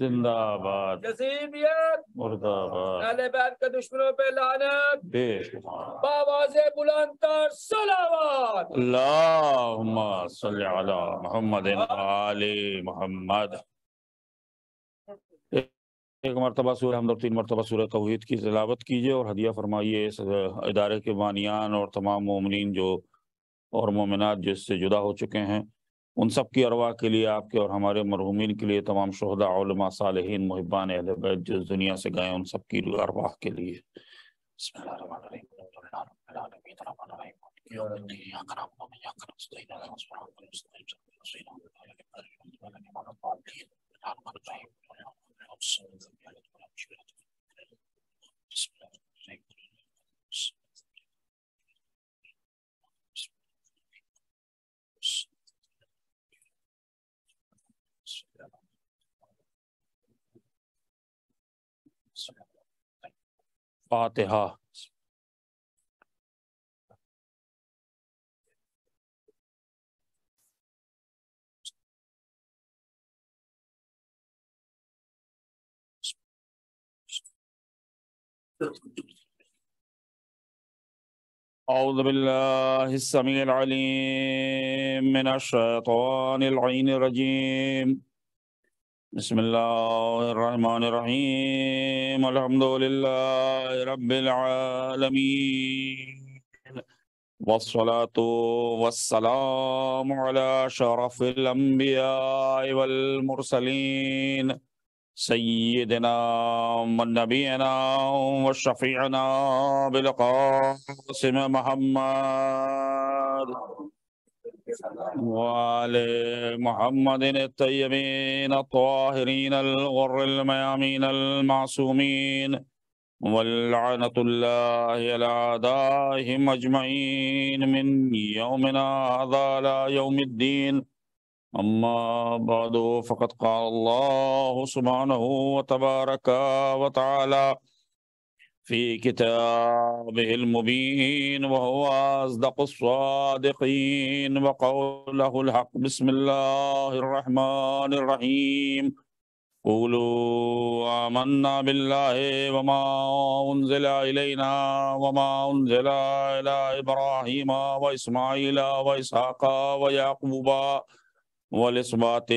जिंदाबाद मुर्दाबाद के दुश्मनों पे लानत मोहम्मद हाँ। मोहम्मद एक मरतबा सूर हम दो तीन मरतबा सूर तोहद की तलावत कीजिए और हदिया फरमाइए इस इदारे के बानियान और तमाम ममिन जो और ममिनत जो इससे जुदा हो चुके हैं उन सब की अरवा के लिए आपके और हमारे मरहूमिन के लिए तमाम शहदा साल मोहब्बान जिस बैत जो दुनिया से गए उन सब की अरवाह के लिए فاتحة أعوذ بالله السميع العليم من الشيطان العين الرجيم بسم الله الرحمن الرحيم الحمد لله رب العالمين والصلاة والسلام على شرف الأنبياء والمرسلين سيدنا ونبينا وشفيعنا بلقاسم محمد وآل محمد الطيبين الطاهرين الغر الميامين المعصومين ولعنة الله على أعدائهم أجمعين من يومنا هذا إلى يوم الدين أما بعد فقد قال الله سبحانه وتبارك وتعالى في كتابه المبين وهو أصدق الصادقين وقوله الحق بسم الله الرحمن الرحيم قولوا آمنا بالله وما أنزل إلينا وما أنزل إلى إبراهيم وإسماعيل وإسحاق ويعقوب والإسباط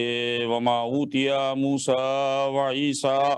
وما أوتي موسى وعيسى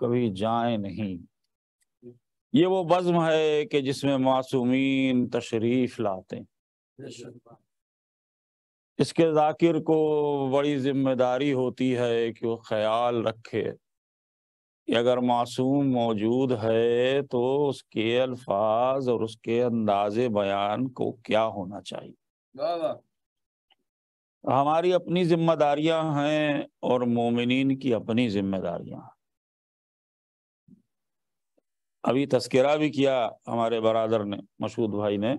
कभी जाए नहीं ये वो बज्म है कि जिसमें मासूमीन तशरीफ लाते इसके जाकिर को बड़ी जिम्मेदारी होती है कि वो ख्याल रखे कि अगर मासूम मौजूद है तो उसके अल्फाज और उसके अंदाजे बयान को क्या होना चाहिए हमारी अपनी जिम्मेदारियां हैं और मोमिन की अपनी जिम्मेदारियां हैं अभी तस्करा भी किया हमारे बरदर ने मशहूद भाई ने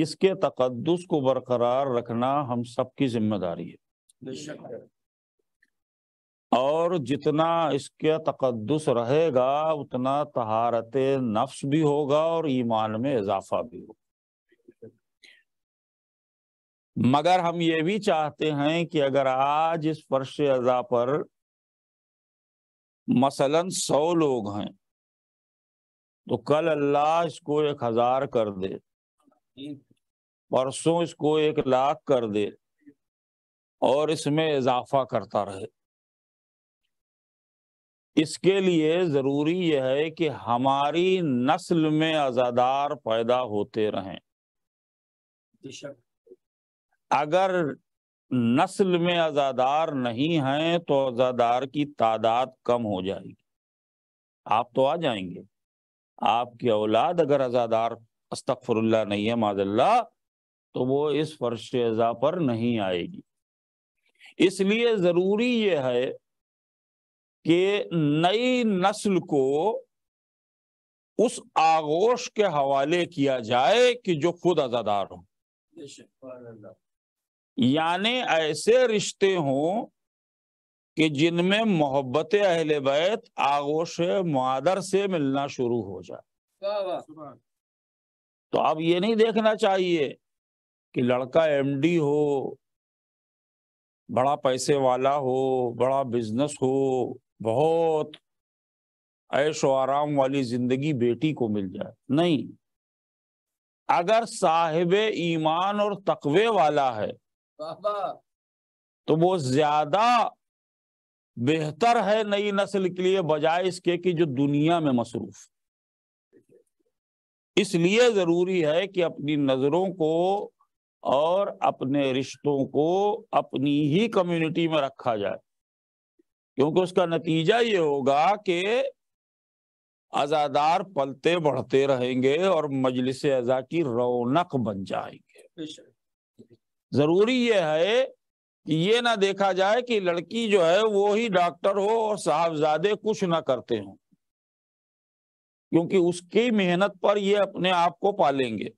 इसके तकदस को बरकरार रखना हम सबकी जिम्मेदारी है और जितना इसके तकदस रहेगा उतना तहारत नफ्स भी होगा और ईमान में इजाफा भी होगा मगर हम ये भी चाहते हैं कि अगर आज इस फर्श अजा पर मसलन सौ लोग हैं तो कल अल्लाह इसको एक हजार कर दे परसों इसको एक लाख कर दे और इसमें इजाफा करता रहे इसके लिए ज़रूरी यह है कि हमारी नस्ल में अजादार पैदा होते रहें अगर नस्ल में अजादार नहीं हैं तो अजादार की तादाद कम हो जाएगी आप तो आ जाएंगे आपकी औलाद अगर अजादार अस्तफरल्ला नहीं है माजल्ला तो वो इस फर्श अजा पर नहीं आएगी इसलिए जरूरी यह है कि नई नस्ल को उस आगोश के हवाले किया जाए कि जो खुद अजादार हो यानी ऐसे रिश्ते हों कि जिनमें मोहब्बत अहल बैत आगोश मादर से मिलना शुरू हो जाए तो अब ये नहीं देखना चाहिए कि लड़का एमडी हो बड़ा पैसे वाला हो बड़ा बिजनेस हो बहुत ऐश आराम वाली जिंदगी बेटी को मिल जाए नहीं अगर साहिब ईमान और तकवे वाला है तो वो ज्यादा बेहतर है नई नस्ल के लिए बजाय इसके कि जो दुनिया में मसरूफ इसलिए जरूरी है कि अपनी नजरों को और अपने रिश्तों को अपनी ही कम्युनिटी में रखा जाए क्योंकि उसका नतीजा ये होगा कि आजादार पलते बढ़ते रहेंगे और मजलिस अजा की रौनक बन जाएंगे जरूरी ये है कि ये ना देखा जाए कि लड़की जो है वो ही डॉक्टर हो और साहबजादे कुछ ना करते हो क्योंकि उसकी मेहनत पर ये अपने आप को पालेंगे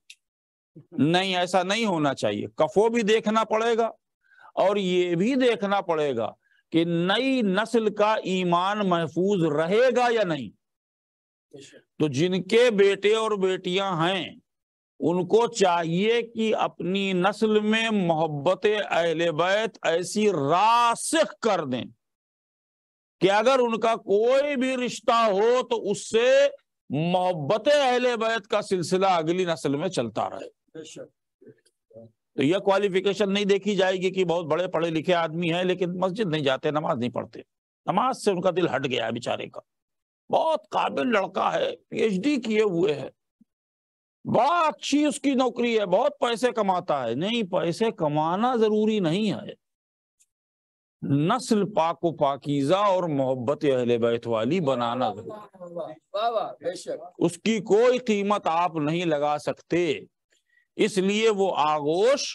नहीं ऐसा नहीं होना चाहिए कफो भी देखना पड़ेगा और ये भी देखना पड़ेगा कि नई नस्ल का ईमान महफूज रहेगा या नहीं तो जिनके बेटे और बेटियां हैं उनको चाहिए कि अपनी नस्ल में मोहब्बत अहल बैत ऐसी रासिख कर दें कि अगर उनका कोई भी रिश्ता हो तो उससे मोहब्बत अहल बैत का सिलसिला अगली नस्ल में चलता रहे तो यह क्वालिफिकेशन नहीं देखी जाएगी कि बहुत बड़े पढ़े लिखे आदमी हैं लेकिन मस्जिद नहीं जाते नमाज नहीं पढ़ते नमाज से उनका दिल हट गया है बेचारे का बहुत काबिल लड़का है पीएचडी किए हुए है बड़ा अच्छी उसकी नौकरी है बहुत पैसे कमाता है नहीं पैसे कमाना जरूरी नहीं है नस्ल पाको पाकिजा और मोहब्बत अहले बैत वाली बनाना जरूरी उसकी कोई कीमत आप नहीं लगा सकते इसलिए वो आगोश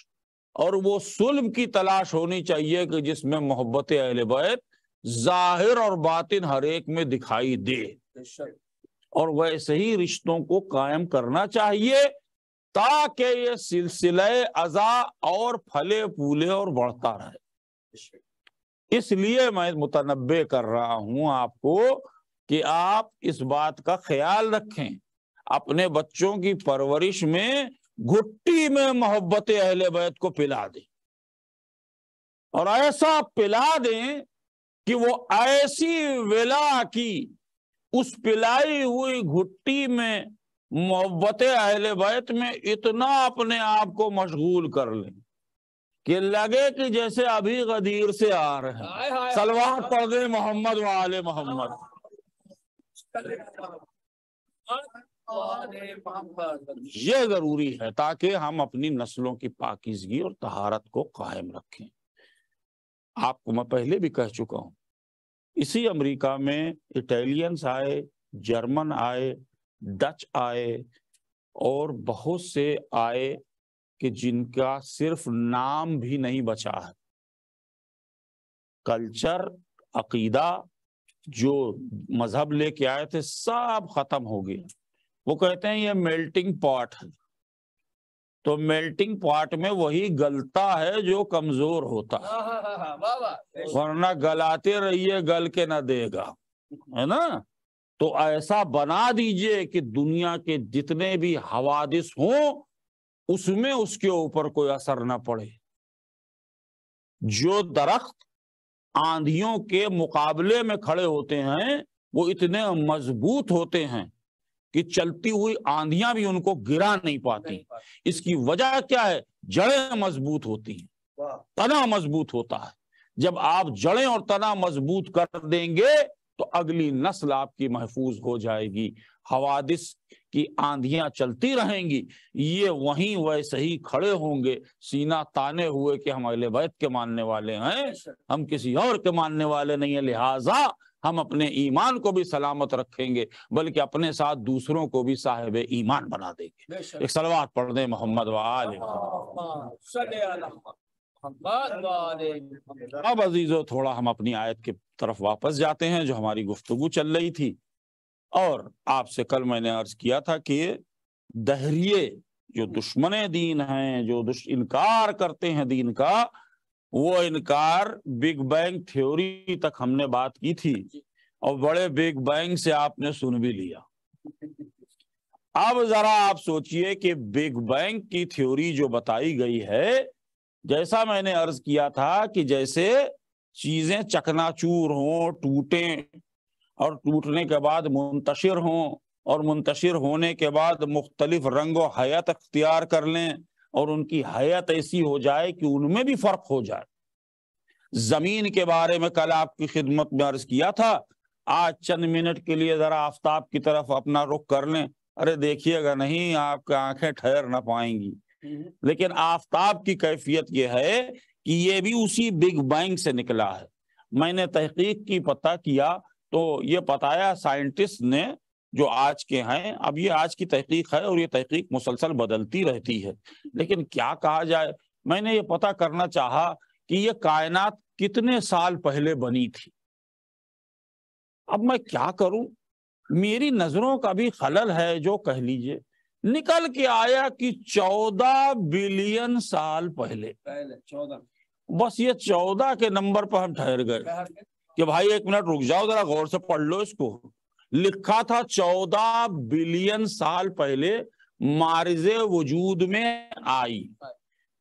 और वो सुल्म की तलाश होनी चाहिए कि जिसमें मोहब्बत अहले बैत जाहिर और बातिन हर एक में दिखाई दे और वैसे ही रिश्तों को कायम करना चाहिए ताकि ये सिलसिले अजा और फले फूले और बढ़ता रहे इसलिए मैं मुतनबे कर रहा हूं आपको कि आप इस बात का ख्याल रखें अपने बच्चों की परवरिश में घुट्टी में मोहब्बत अहले बैत को पिला दें और ऐसा पिला दें कि वो ऐसी वेला की उस पिलाई हुई घुट्टी में मोहब्बत अहल बैत में इतना अपने आप को मशगूल कर लें कि लगे कि जैसे अभी गदीर से आ रहे हैं सलवार पढ़ गए मोहम्मद वाले मोहम्मद ये जरूरी है ताकि हम अपनी नस्लों की पाकिजगी और तहारत को कायम रखें आपको मैं पहले भी कह चुका हूं इसी अमेरिका में इटालियंस आए जर्मन आए डच आए और बहुत से आए कि जिनका सिर्फ नाम भी नहीं बचा है कल्चर अकीदा जो मजहब लेके आए थे सब खत्म हो गया वो कहते हैं ये मेल्टिंग पॉट है तो मेल्टिंग पॉट में वही गलता है जो कमजोर होता है हाँ, हाँ, हाँ, वरना गलाते रहिए गल के ना देगा है ना तो ऐसा बना दीजिए कि दुनिया के जितने भी हवादिस हो उसमें उसके ऊपर कोई असर ना पड़े जो दरख्त आंधियों के मुकाबले में खड़े होते हैं वो इतने मजबूत होते हैं कि चलती हुई आंधियां भी उनको गिरा नहीं पाती इसकी वजह क्या है जड़ें मजबूत होती हैं तना मजबूत होता है जब आप जड़ें और तना मजबूत कर देंगे तो अगली नस्ल आपकी महफूज हो जाएगी हवादिस की आंधियां चलती रहेंगी ये वहीं वैसे ही खड़े होंगे सीना ताने हुए कि हम अगले वैद के मानने वाले हैं हम किसी और के मानने वाले नहीं है लिहाजा हम अपने ईमान को भी सलामत रखेंगे बल्कि अपने साथ दूसरों को भी साहेब ईमान बना देंगे एक सलवार पढ़ दे मोहम्मद वाल अब अजीजो थोड़ा हम अपनी आयत की तरफ वापस जाते हैं जो हमारी गुफ्तु चल रही थी और आपसे कल मैंने अर्ज किया था कि दहरिए जो दुश्मन दीन हैं जो दुश इनकार करते हैं दीन का वो इनकार बिग बैंग थ्योरी तक हमने बात की थी और बड़े बिग बैंग से आपने सुन भी लिया अब जरा आप सोचिए कि बिग बैंग की थ्योरी जो बताई गई है जैसा मैंने अर्ज किया था कि जैसे चीजें चकनाचूर हों टूटे और टूटने के बाद मुंतशिर हों और मुंतशिर होने के बाद मुख्तलिफ रंग हयात अख्तियार कर लें और उनकी हयात ऐसी हो जाए कि उनमें भी फर्क हो जाए जमीन के बारे में कल आपकी खिदमत में अर्ज किया था आज चंद मिनट के लिए जरा आफ्ताब की तरफ अपना रुख कर लें अरे देखिएगा नहीं आपकी आंखें ठहर ना पाएंगी हम्म। लेकिन आफ्ताब की कैफियत यह है कि ये भी उसी बिग बैंग से निकला है मैंने तहकीक की पता किया तो ये बताया साइंटिस्ट ने जो आज के हैं अब ये आज की तहकीक है और ये तहकीक मुसलसल बदलती रहती है लेकिन क्या कहा जाए मैंने ये पता करना चाहा कि ये कायनात कितने साल पहले बनी थी अब मैं क्या करूं मेरी नजरों का भी खलल है जो कह लीजिए निकल के आया कि चौदह बिलियन साल पहले पहले चौदह बस ये चौदह के नंबर पर हम ठहर गए कि भाई एक मिनट रुक जाओ जरा गौर से पढ़ लो इसको लिखा था चौदह बिलियन साल पहले मारज वजूद में आई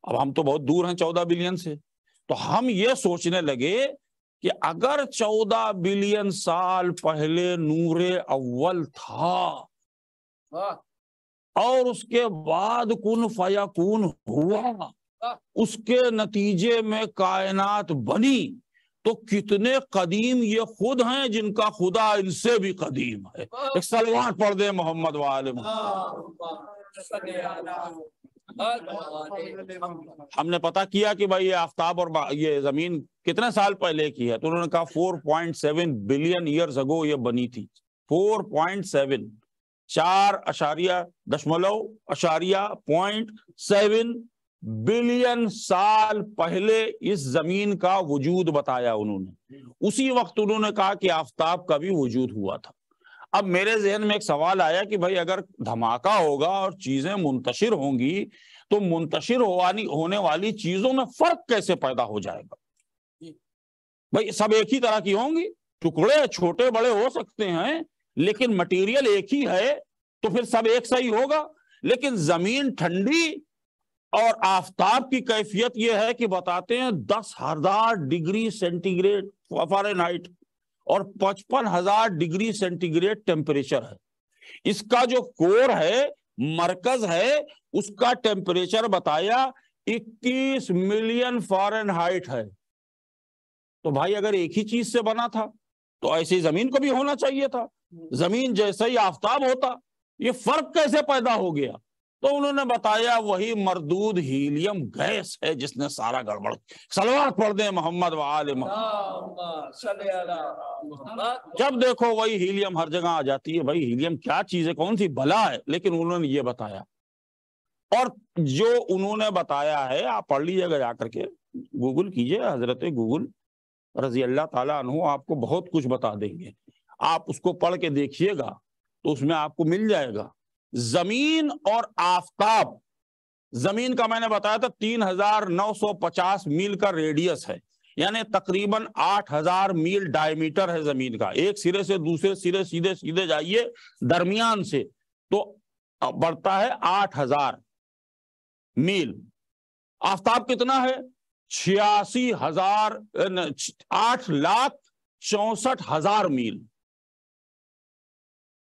अब हम तो बहुत दूर हैं चौदह बिलियन से तो हम ये सोचने लगे कि अगर चौदह बिलियन साल पहले नूरे अव्वल था और उसके बाद कुन फयाकून हुआ उसके नतीजे में कायनात बनी तो कितने कदीम ये खुद हैं जिनका खुदा इनसे भी कदीम है एक सलवार पढ़ दे मोहम्मद वाले हमने पता किया कि भाई ये आफ्ताब और ये जमीन कितने साल पहले की है तो उन्होंने कहा 4.7 बिलियन ईयर्स अगो ये बनी थी 4.7 चार अशारिया दशमलव अशारिया पॉइंट सेवन बिलियन साल पहले इस जमीन का वजूद बताया उन्होंने उसी वक्त उन्होंने कहा कि आफ्ताब का भी वजूद हुआ था अब मेरे जहन में एक सवाल आया कि भाई अगर धमाका होगा और चीजें मुंतशिर होंगी तो मुंतशिर होने वाली चीजों में फर्क कैसे पैदा हो जाएगा भाई सब एक ही तरह की होंगी टुकड़े छोटे बड़े हो सकते हैं लेकिन मटेरियल एक ही है तो फिर सब एक सही होगा लेकिन जमीन ठंडी और आफ्ताब की कैफियत यह है कि बताते हैं दस हजार डिग्री सेंटीग्रेड फॉरेनहाइट और पचपन हजार डिग्री सेंटीग्रेड टेम्परेचर है इसका जो कोर है मरकज है उसका टेम्परेचर बताया 21 मिलियन हाइट है तो भाई अगर एक ही चीज से बना था तो ऐसी जमीन को भी होना चाहिए था जमीन जैसे ही आफ्ताब होता ये फर्क कैसे पैदा हो गया तो उन्होंने बताया वही मरदूद हीलियम गैस है जिसने सारा गड़बड़ सलवार पढ़ दे मोहम्मद जब देखो वही हीलियम हर जगह आ जाती है भाई हीलियम क्या चीज है कौन सी भला है लेकिन उन्होंने ये बताया और जो उन्होंने बताया है आप पढ़ लीजिएगा जाकर के गूगल कीजिए हजरत गूगल रजी अल्लाह तला आपको बहुत कुछ बता देंगे आप उसको पढ़ के देखिएगा तो उसमें आपको मिल जाएगा जमीन और आफताब जमीन का मैंने बताया था 3950 मील का रेडियस है यानी तकरीबन 8000 मील डायमीटर है जमीन का एक सिरे से दूसरे सिरे सीधे सीधे जाइए दरमियान से तो बढ़ता है 8000 मील आफ्ताब कितना है छियासी हजार आठ लाख चौसठ हजार मील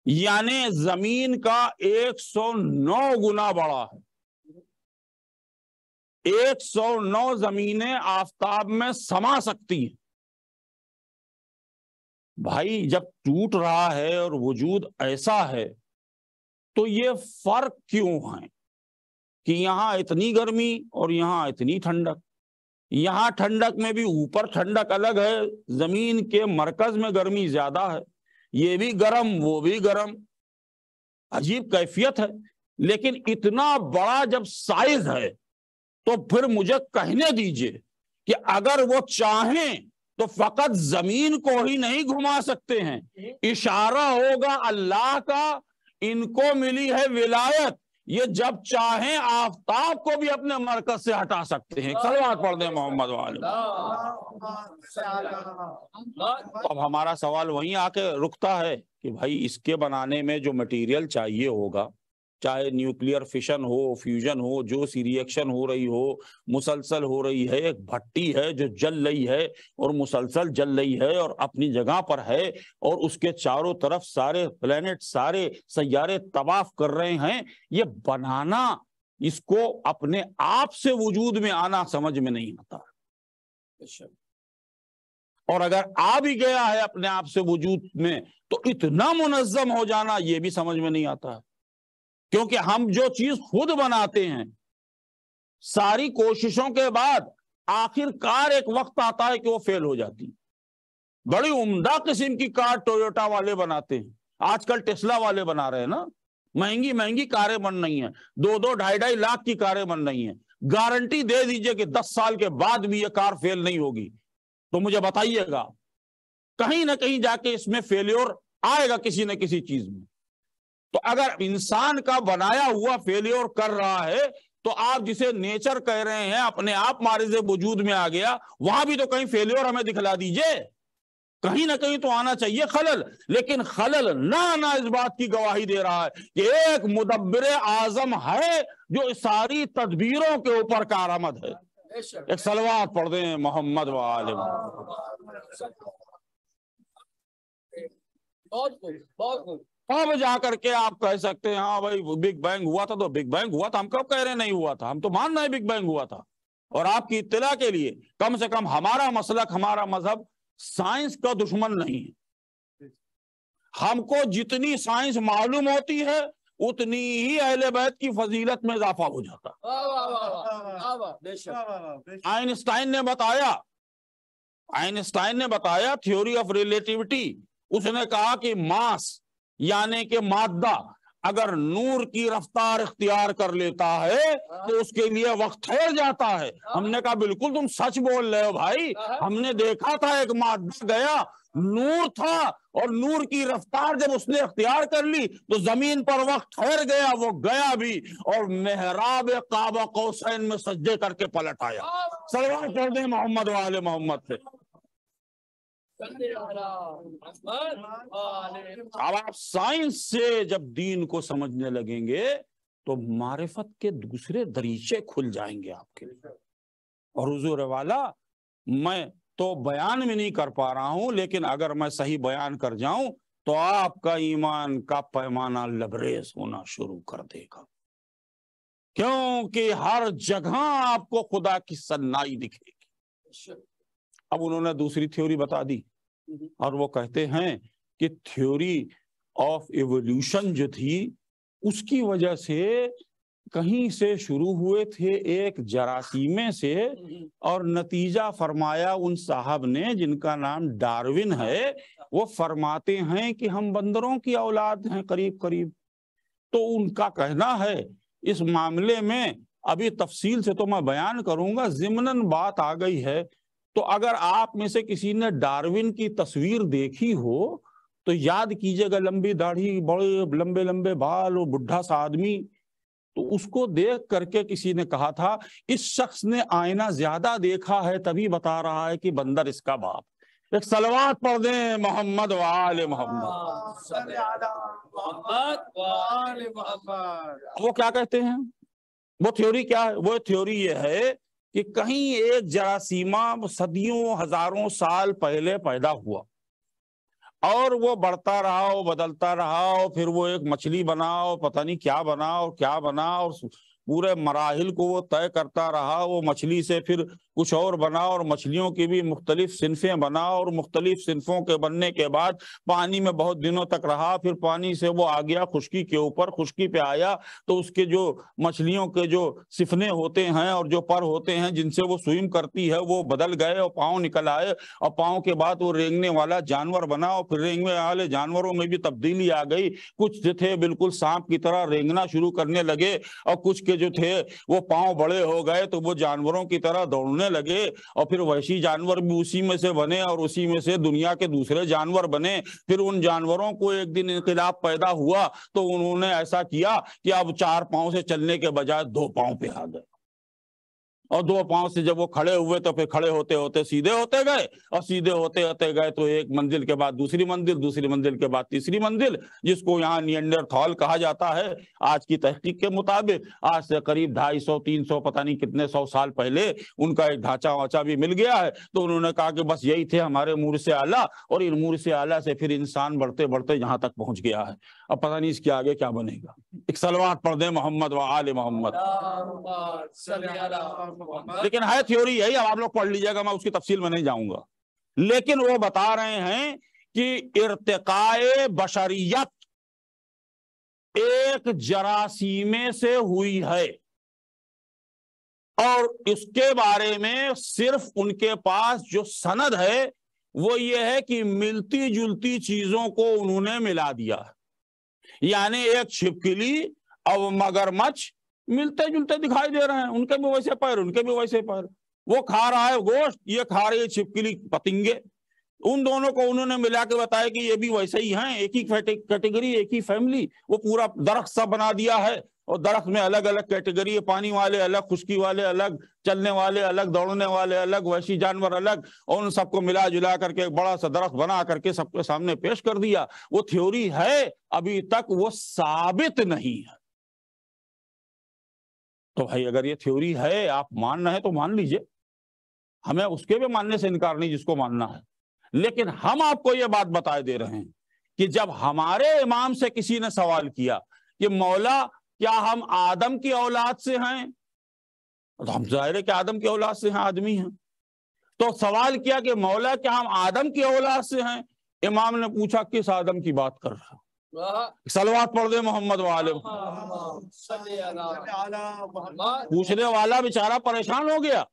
यानी जमीन का 109 गुना बड़ा है 109 जमीनें आफ्ताब में समा सकती हैं भाई जब टूट रहा है और वजूद ऐसा है तो ये फर्क क्यों है कि यहां इतनी गर्मी और यहां इतनी ठंडक यहां ठंडक में भी ऊपर ठंडक अलग है जमीन के मरकज में गर्मी ज्यादा है ये भी गर्म वो भी गर्म अजीब कैफियत है लेकिन इतना बड़ा जब साइज है तो फिर मुझे कहने दीजिए कि अगर वो चाहें तो फकत जमीन को ही नहीं घुमा सकते हैं इशारा होगा अल्लाह का इनको मिली है विलायत ये जब चाहे आफ्ताब को भी अपने मरकज से हटा सकते हैं सलवार पढ़ दें मोहम्मद वाले तो अब हमारा सवाल वहीं आके रुकता है कि भाई इसके बनाने में जो मटेरियल चाहिए होगा चाहे न्यूक्लियर फिशन हो फ्यूजन हो जो सी रिएक्शन हो रही हो मुसलसल हो रही है एक भट्टी है जो जल रही है और मुसलसल जल रही है और अपनी जगह पर है और उसके चारों तरफ सारे प्लेनेट सारे सैारे तबाफ कर रहे हैं ये बनाना इसको अपने आप से वजूद में आना समझ में नहीं आता और अगर आ भी गया है अपने आप से वजूद में तो इतना मुनजम हो जाना यह भी समझ में नहीं आता है क्योंकि हम जो चीज खुद बनाते हैं सारी कोशिशों के बाद आखिरकार एक वक्त आता है कि वो फेल हो जाती बड़ी उम्दा किस्म की कार टोयोटा वाले बनाते हैं आजकल टेस्ला वाले बना रहे हैं ना महंगी महंगी कारें बन रही हैं दो दो ढाई ढाई लाख की कारें बन रही हैं गारंटी दे दीजिए कि दस साल के बाद भी ये कार फेल नहीं होगी तो मुझे बताइएगा कहीं ना कहीं जाके इसमें फेल्योर आएगा किसी न किसी चीज में तो अगर इंसान का बनाया हुआ फेल्योर कर रहा है तो आप जिसे नेचर कह रहे हैं अपने आप मारे से वजूद में आ गया वहां भी तो कहीं फेल्योर हमें दिखला दीजिए कहीं ना कहीं तो आना चाहिए खलल लेकिन खलल ना आना इस बात की गवाही दे रहा है कि एक मुदबर आजम है जो सारी तदबीरों के ऊपर कारामद है एक सलवार पढ़ दें मोहम्मद वाले बहुत बहुत तब जाकर के आप कह सकते हैं हाँ भाई बिग बैंग हुआ था तो बिग बैंग हुआ था हम कब कह रहे नहीं हुआ था हम तो मान रहे बिग बैंग हुआ था और आपकी इतला के लिए कम से कम हमारा मसलक हमारा मजहब साइंस का दुश्मन नहीं है हमको जितनी साइंस मालूम होती है उतनी ही अहले बैत की फजीलत में इजाफा हो जाता आइंस्टाइन ने बताया आइंस्टाइन ने बताया थ्योरी ऑफ रिलेटिविटी उसने कहा कि मास यानी कि मादा अगर नूर की रफ्तार इख्तियार कर लेता है तो उसके लिए वक्त ठहर जाता है हमने कहा बिल्कुल तुम सच बोल रहे हो भाई हमने देखा था एक मादा गया नूर था और नूर की रफ्तार जब उसने अख्तियार कर ली तो जमीन पर वक्त ठहर गया वो गया भी और मेहराब काबा कौसैन में सज्जे करके पलट आया सलवार कर दे मोहम्मद वाले मोहम्मद से अब आप साइंस से जब दीन को समझने लगेंगे तो मारिफत के दूसरे दरीचे खुल जाएंगे आपके लिए और हजूर वाला मैं तो बयान भी नहीं कर पा रहा हूं लेकिन अगर मैं सही बयान कर जाऊं तो आपका ईमान का पैमाना लबरेज होना शुरू कर देगा क्योंकि हर जगह आपको खुदा की सन्नाई दिखेगी अब उन्होंने दूसरी थ्योरी बता दी हम्म। और वो कहते हैं कि थ्योरी ऑफ एवोल्यूशन जो थी उसकी वजह से कहीं से शुरू हुए थे एक जरासीमे से हम्म। और नतीजा फरमाया उन साहब ने जिनका नाम डार्विन है वो फरमाते हैं कि हम बंदरों की औलाद हैं करीब करीब तो उनका कहना है इस मामले में अभी तफसील से तो मैं बयान करूंगा जिमनन बात आ गई है तो अगर आप में से किसी ने डार्विन की तस्वीर देखी हो तो याद कीजिएगा लंबी दाढ़ी बड़े लंबे लंबे बाल और बुढ़ा सा आदमी तो उसको देख करके किसी ने कहा था इस शख्स ने आईना ज्यादा देखा है तभी बता रहा है कि बंदर इसका बाप एक सलवार पढ़ दे मोहम्मद वाल मोहम्मद वो क्या कहते हैं वो थ्योरी क्या है वो थ्योरी ये है कि कहीं एक जरासीमा सदियों हजारों साल पहले पैदा हुआ और वो बढ़ता रहा वो बदलता रहा और फिर वो एक मछली बना और पता नहीं क्या बना और क्या बना और पूरे मराहल को वो तय करता रहा वो मछली से फिर कुछ और बना और मछलियों की भी मुख्तलिफ सिनफें बना और मुख्तलिफ सिनफों के बनने के बाद पानी में बहुत दिनों तक रहा फिर पानी से वो आ गया खुशकी के ऊपर खुशकी पे आया तो उसके जो मछलियों के जो सिफने होते हैं और जो पर होते हैं जिनसे वो स्विम करती है वो बदल गए और पाँव निकल आए और पाँव के बाद वो रेंगने वाला जानवर बना और फिर रेंगने वाले जानवरों में भी तब्दीली आ गई कुछ थे बिल्कुल सांप की तरह रेंगना शुरू करने लगे और कुछ के के जो थे वो पांव बड़े हो गए तो वो जानवरों की तरह दौड़ने लगे और फिर वैसी जानवर भी उसी में से बने और उसी में से दुनिया के दूसरे जानवर बने फिर उन जानवरों को एक दिन इनकलाब पैदा हुआ तो उन्होंने ऐसा किया कि अब चार पाँव से चलने के बजाय दो पाँव पे आ गए और दो पांव से जब वो खड़े हुए तो फिर खड़े होते होते सीधे होते गए और सीधे होते होते गए तो एक मंजिल के बाद दूसरी मंजिल दूसरी मंजिल के बाद तीसरी मंजिल जिसको यहाँ थॉल कहा जाता है आज की तहकीक के मुताबिक आज से करीब ढाई सौ तीन सौ पता नहीं कितने सौ साल पहले उनका एक ढांचा वाचा भी मिल गया है तो उन्होंने कहा कि बस यही थे हमारे मूर से आला और इन मूर से आला से फिर इंसान बढ़ते बढ़ते यहाँ तक पहुंच गया है अब पता नहीं इसके आगे क्या बनेगा एक सलवार पढ़ दे मोहम्मद व आल मोहम्मद लेकिन है थ्योरी यही अब आप लोग पढ़ लीजिएगा मैं उसकी तफसील में नहीं जाऊंगा लेकिन वो बता रहे हैं कि इरतकाए बशरियत एक जरासीमे से हुई है और इसके बारे में सिर्फ उनके पास जो सनद है वो ये है कि मिलती जुलती चीजों को उन्होंने मिला दिया है यानी एक छिपकली और मगरमच्छ मिलते जुलते दिखाई दे रहे हैं उनके भी वैसे पैर उनके भी वैसे पैर वो खा रहा है गोश्त ये खा रही है छिपकली पतिंगे उन दोनों को उन्होंने मिला के बताया कि ये भी वैसे ही हैं एक ही कैटेगरी एक ही फैमिली वो पूरा दरख्त सा बना दिया है और दरख्त में अलग अलग कैटेगरी है पानी वाले अलग खुशकी वाले अलग चलने वाले अलग दौड़ने वाले अलग वैशी जानवर अलग और उन सबको मिला जुला करके एक बड़ा सा दरख्त बना करके सबके सामने पेश कर दिया वो थ्योरी है अभी तक वो साबित नहीं है तो भाई अगर ये थ्योरी है आप मानना है तो मान लीजिए हमें उसके भी मानने से इनकार नहीं जिसको मानना है लेकिन हम आपको ये बात बताए दे रहे हैं कि जब हमारे इमाम से किसी ने सवाल किया कि मौला क्या हम आदम की औलाद से हैं तो हम जाहिर है कि आदम की औलाद से हैं आदमी हैं तो सवाल किया कि मौला क्या हम आदम की औलाद से हैं इमाम ने पूछा किस आदम की बात कर रहा सलवात पढ़ दे मोहम्मद वाले पूछने वाला बेचारा परेशान हो गया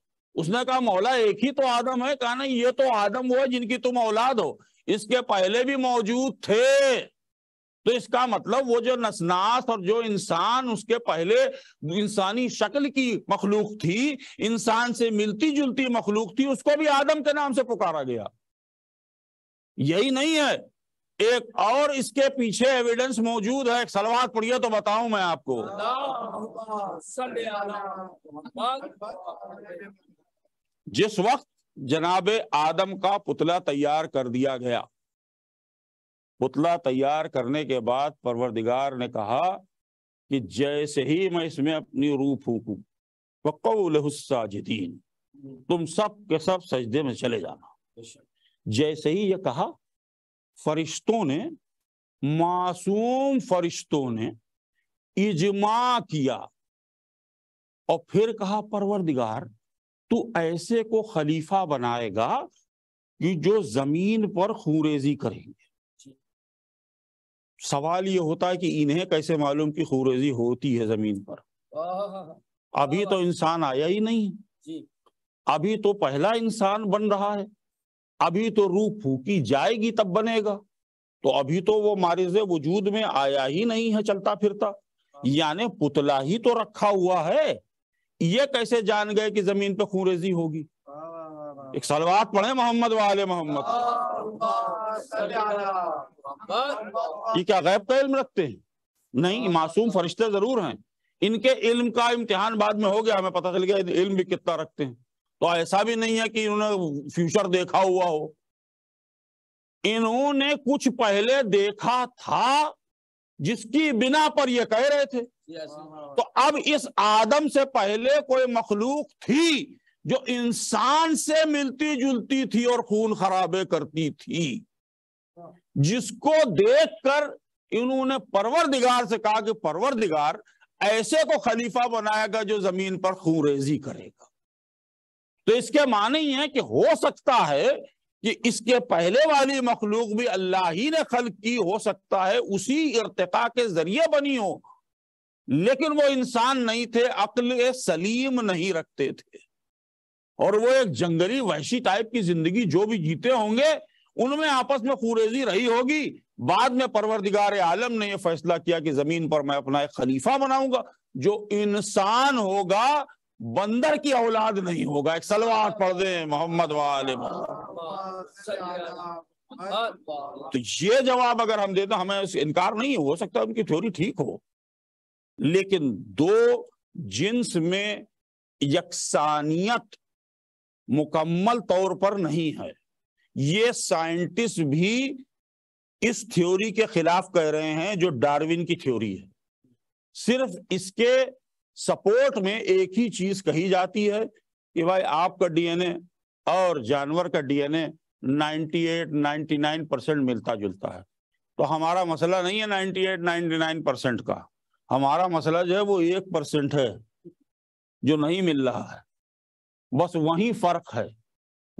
उसने कहा मौला एक ही तो आदम है कहा नहीं ये तो आदम वो है जिनकी तुम औलाद हो इसके पहले भी मौजूद थे तो इसका मतलब वो जो नसनास और जो इंसान उसके पहले इंसानी शक्ल की मखलूक थी इंसान से मिलती जुलती मखलूक थी उसको भी आदम के नाम से पुकारा गया यही नहीं है एक और इसके पीछे एविडेंस मौजूद है एक सलवार पढ़िए तो बताऊं मैं आपको जिस वक्त जनाबे आदम का पुतला तैयार कर दिया गया पुतला तैयार करने के बाद परवरदिगार ने कहा कि जैसे ही मैं इसमें अपनी रूह फूकू वकौलहसाजिदीन तुम सब के सब सजदे में चले जाना जैसे ही यह कहा फरिश्तों ने मासूम फरिश्तों ने इजमा किया और फिर कहा परवरदिगार तू ऐसे को खलीफा बनाएगा कि जो जमीन पर खूरेजी करेंगे सवाल ये होता है कि इन्हें कैसे मालूम कि खूरेजी होती है जमीन पर अभी तो इंसान आया ही नहीं अभी तो पहला इंसान बन रहा है अभी तो रूह फूकी जाएगी तब बनेगा तो अभी तो वो मारिज वजूद में आया ही नहीं है चलता फिरता हाँ। यानी पुतला ही तो रखा हुआ है ये कैसे जान गए कि जमीन पे खूरेजी होगी हाँ, हाँ, एक सलवात पढ़े मोहम्मद वाले मोहम्मद ये क्या गैब का इल्म रखते हैं नहीं हाँ। मासूम फरिश्ते जरूर हैं इनके इल्म का इम्तिहान बाद में हो गया हमें पता चल गया इल्म भी कितना रखते हैं तो ऐसा भी नहीं है कि इन्होंने फ्यूचर देखा हुआ हो इन्होंने कुछ पहले देखा था जिसकी बिना पर यह कह रहे थे हाँ। तो अब इस आदम से पहले कोई मखलूक थी जो इंसान से मिलती जुलती थी और खून खराबे करती थी जिसको देखकर इन्होंने परवर दिगार से कहा कि परवर दिगार ऐसे को खलीफा बनाएगा जो जमीन पर खून रेजी करेगा तो इसके माने ही है कि हो सकता है कि इसके पहले वाली मखलूक भी अल्लाह ही ने खल की हो सकता है उसी इर्तका के जरिए बनी हो लेकिन वो इंसान नहीं थे अकल सलीम नहीं रखते थे और वो एक जंगली वहशी टाइप की जिंदगी जो भी जीते होंगे उनमें आपस में खुरेजी रही होगी बाद में परवरदिगार आलम ने यह फैसला किया कि जमीन पर मैं अपना एक खलीफा बनाऊंगा जो इंसान होगा बंदर की औलाद नहीं होगा एक सलवार पढ़ दे मोहम्मद वाले तो ये जवाब अगर हम देते तो हमें इनकार नहीं हो सकता उनकी थ्योरी ठीक हो लेकिन दो जिन्स में यकसानियत मुकम्मल तौर पर नहीं है ये साइंटिस्ट भी इस थ्योरी के खिलाफ कह रहे हैं जो डार्विन की थ्योरी है सिर्फ इसके सपोर्ट में एक ही चीज कही जाती है कि भाई आपका डीएनए और जानवर का डीएनए 98 99 परसेंट मिलता जुलता है तो हमारा मसला नहीं है 98 99 परसेंट का हमारा मसला जो है वो एक परसेंट है जो नहीं मिल रहा है बस वही फर्क है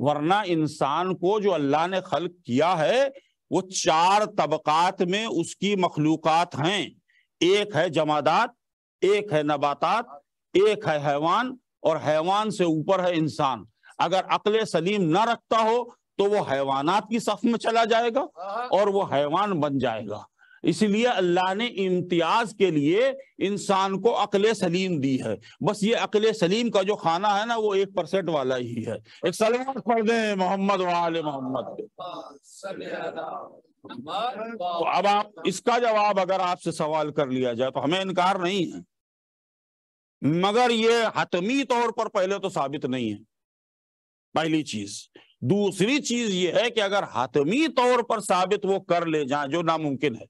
वरना इंसान को जो अल्लाह ने खल किया है वो चार तबकात में उसकी मखलूकत हैं एक है जमादात एक है नबातात एक है हैवान और हैवान से ऊपर है इंसान अगर अकल सलीम न रखता हो तो वो हैवानात की सफ में चला जाएगा हाँ। और वो हैवान बन जाएगा इसीलिए अल्लाह ने इम्तियाज के लिए इंसान को अकल सलीम दी है बस ये अकल सलीम का जो खाना है ना वो एक परसेंट वाला ही है एक सलवार पढ़ दें मोहम्मद वाले मोहम्मद तो अब आप इसका जवाब अगर आपसे सवाल कर लिया जाए तो हमें इनकार नहीं है मगर ये हतमी तौर पर पहले तो साबित नहीं है पहली चीज दूसरी चीज ये है कि अगर हतमी तौर पर साबित वो कर ले जाए जो नामुमकिन है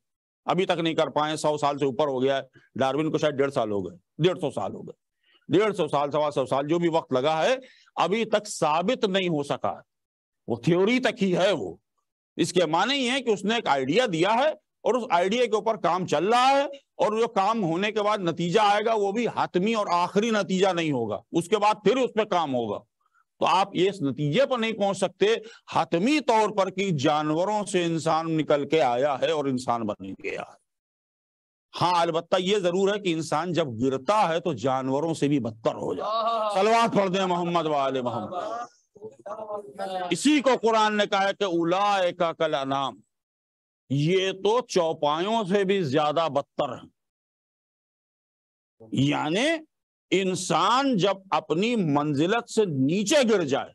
अभी तक नहीं कर पाए सौ साल से ऊपर हो गया है डार्विन को शायद डेढ़ साल हो गए डेढ़ सौ साल हो गए डेढ़ सौ साल सवा सौ साल जो भी वक्त लगा है अभी तक साबित नहीं हो सका वो थ्योरी तक ही है वो इसके माने ही है कि उसने एक आइडिया दिया है और उस आइडिया के ऊपर काम चल रहा है और जो काम होने के बाद नतीजा आएगा वो भी हतमी और आखिरी नतीजा नहीं होगा उसके बाद फिर उस पर काम होगा तो आप ये इस नतीजे पर नहीं पहुंच सकते हतमी तौर पर कि जानवरों से इंसान निकल के आया है और इंसान बन गया है हाँ अलबत्ता ये जरूर है कि इंसान जब गिरता है तो जानवरों से भी बदतर हो जाए सलवा पढ़ दे मोहम्मद वाले मोहम्मद इसी को कुरान ने कहा कि उलाए का कल अनाम ये तो चौपायों से भी ज्यादा बदतर है यानी इंसान जब अपनी मंजिलत से नीचे गिर जाए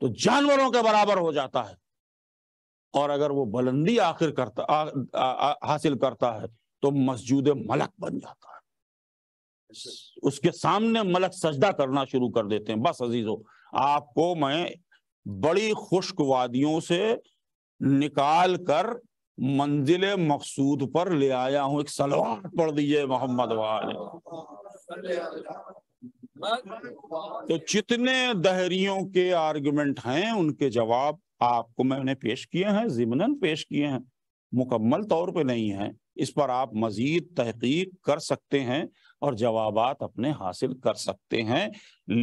तो जानवरों के बराबर हो जाता है और अगर वो बुलंदी आखिर करता आ, आ, आ, हासिल करता है तो मस्जिद मलक बन जाता है उसके सामने मलक सजदा करना शुरू कर देते हैं बस अजीजों आपको मैं बड़ी खुश्क वादियों से निकाल कर मंजिल मकसूद पर ले आया हूं एक सलवार पढ़ दीजिए मोहम्मद वाले तो जितने दहरियों के आर्गुमेंट हैं उनके जवाब आपको मैंने पेश किए हैं जिमनन पेश किए हैं मुकम्मल तौर पे नहीं है इस पर आप मजीद तहकीक कर सकते हैं और जवाब अपने हासिल कर सकते हैं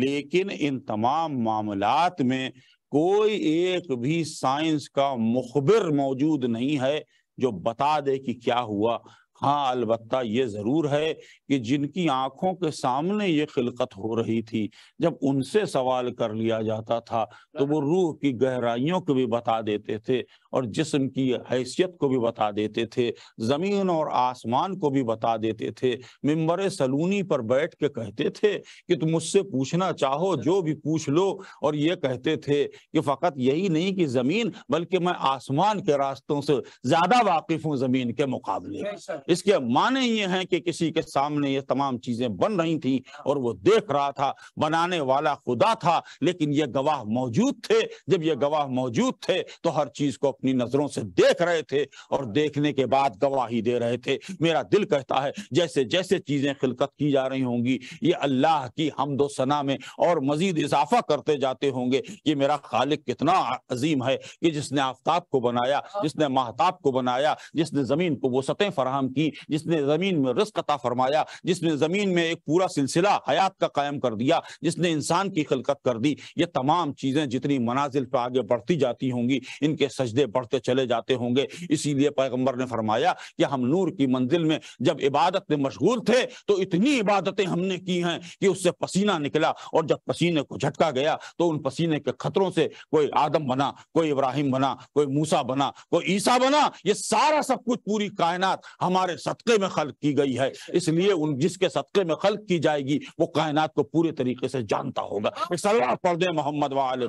लेकिन इन तमाम मामला में कोई एक भी साइंस का मुखबिर मौजूद नहीं है जो बता दे कि क्या हुआ हाँ अलबत्ता ये जरूर है कि जिनकी आंखों के सामने ये खिलकत हो रही थी जब उनसे सवाल कर लिया जाता था तो वो हाँ। रूह की गहराइयों को भी बता देते थे और जिसम की हैसियत को भी बता देते थे ज़मीन और आसमान को भी बता देते थे मंबर सलूनी पर बैठ के कहते थे कि तुम मुझसे पूछना चाहो जो भी पूछ लो और ये कहते थे कि फ़कत यही नहीं कि ज़मीन बल्कि मैं आसमान के रास्तों से ज़्यादा वाकिफ़ हूँ ज़मीन के मुकाबले इसके माने ये हैं कि किसी के सामने ये तमाम चीज़ें बन रही थी और वो देख रहा था बनाने वाला खुदा था लेकिन ये गवाह मौजूद थे जब ये गवाह मौजूद थे तो हर चीज़ को अपनी नजरों से देख रहे थे और देखने के बाद गवाही दे रहे थे मेरा दिल कहता है जैसे जैसे चीजें खिलकत की जा रही होंगी ये अल्लाह की हमदो सना में और मजीद इजाफा करते जाते होंगे कि मेरा खालिक कितना अजीम है कि जिसने आफ्ताब को बनाया जिसने महताब को बनाया जिसने जमीन को वसतें फराहम की जिसने जमीन में रिस्क अता फरमाया जिसने जमीन में एक पूरा सिलसिला हयात का कायम कर दिया जिसने इंसान की खिलकत कर दी ये तमाम चीजें जितनी मनाजिल पर आगे बढ़ती जाती होंगी इनके सजदे बढ़ते चले जाते होंगे इसीलिए पैगम्बर ने फरमाया कि हम नूर की मंजिल में जब इबादत में मशगूल थे तो इतनी इबादतें हमने की हैं कि उससे पसीना निकला और जब पसीने को झटका गया तो उन पसीने के खतरों से कोई आदम बना कोई इब्राहिम बना कोई मूसा बना कोई ईसा बना ये सारा सब कुछ पूरी कायनात हमारे सदक़े में खल की गई है इसलिए उन जिसके सदक़े में खल की जाएगी वो कायनात को पूरे तरीके से जानता होगा सलाह पढ़ दे मोहम्मद वाल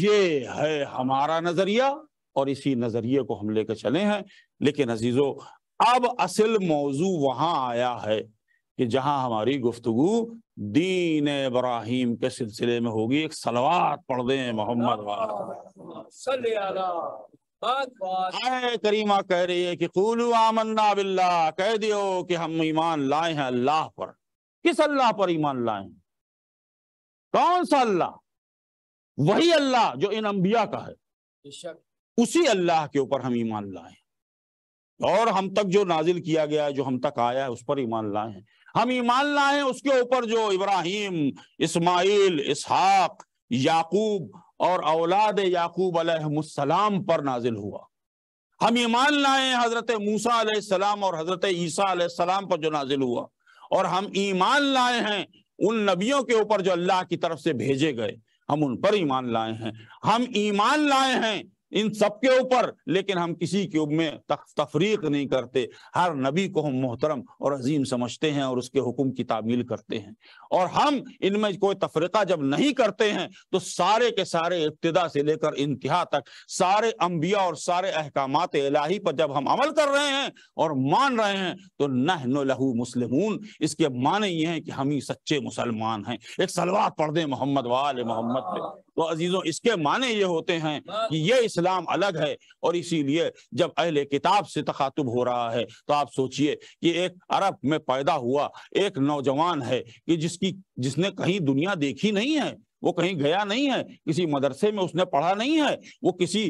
ये है हमारा नजरिया और इसी नजरिए को हम लेकर चले हैं लेकिन अजीजों अब असल मौजू वहां आया है कि जहां हमारी गुफ्तगु दीन इब्राहिम के सिलसिले में होगी एक सलवार पढ़ दें मोहम्मद करीमा कह रही है कि कुलू आमन्ना बिल्ला कह दियो कि हम ईमान लाए हैं अल्लाह पर किस अल्लाह पर ईमान लाए कौन सा अल्लाह वही अल्लाह जो इन अंबिया का है उसी अल्लाह के ऊपर हम ईमान लाए और हम तक जो नाजिल किया गया है जो हम तक आया है उस पर ईमान लाए हैं हम ईमान लाए हैं उसके ऊपर जो इब्राहिम इस्माइल इसहाक याकूब और औलाद याकूब अलहसलाम पर नाजिल हुआ हम ईमान लाए हैं हजरत मूसा अलैहिस्सलाम और हजरत ईसा अलैहिस्सलाम पर जो नाजिल हुआ और हम ईमान लाए हैं उन नबियों के ऊपर जो अल्लाह की तरफ से भेजे गए हम उन पर ईमान लाए हैं हम ईमान लाए हैं इन सबके ऊपर लेकिन हम किसी के में तफरीक नहीं करते हर नबी को हम मोहतरम और अजीम समझते हैं और उसके हुक्म की तामील करते हैं और हम इनमें कोई तफरीका जब नहीं करते हैं तो सारे के सारे इब्तदा से लेकर इंतहा तक सारे अम्बिया और सारे अहकाम इलाही पर जब हम अमल कर रहे हैं और मान रहे हैं तो नहनो लहू मुस्लिम इसके माने ये हैं कि हम ही सच्चे मुसलमान हैं एक सलवार पढ़ दें मोहम्मद वाल मोहम्मद पे तो अजीज़ों इसके माने ये होते हैं कि ये इस्लाम अलग है और इसीलिए जब अहले किताब से तखातुब हो रहा है तो आप सोचिए कि एक अरब में पैदा हुआ एक नौजवान है कि जिसकी जिसने कहीं दुनिया देखी नहीं है वो कहीं गया नहीं है किसी मदरसे में उसने पढ़ा नहीं है वो किसी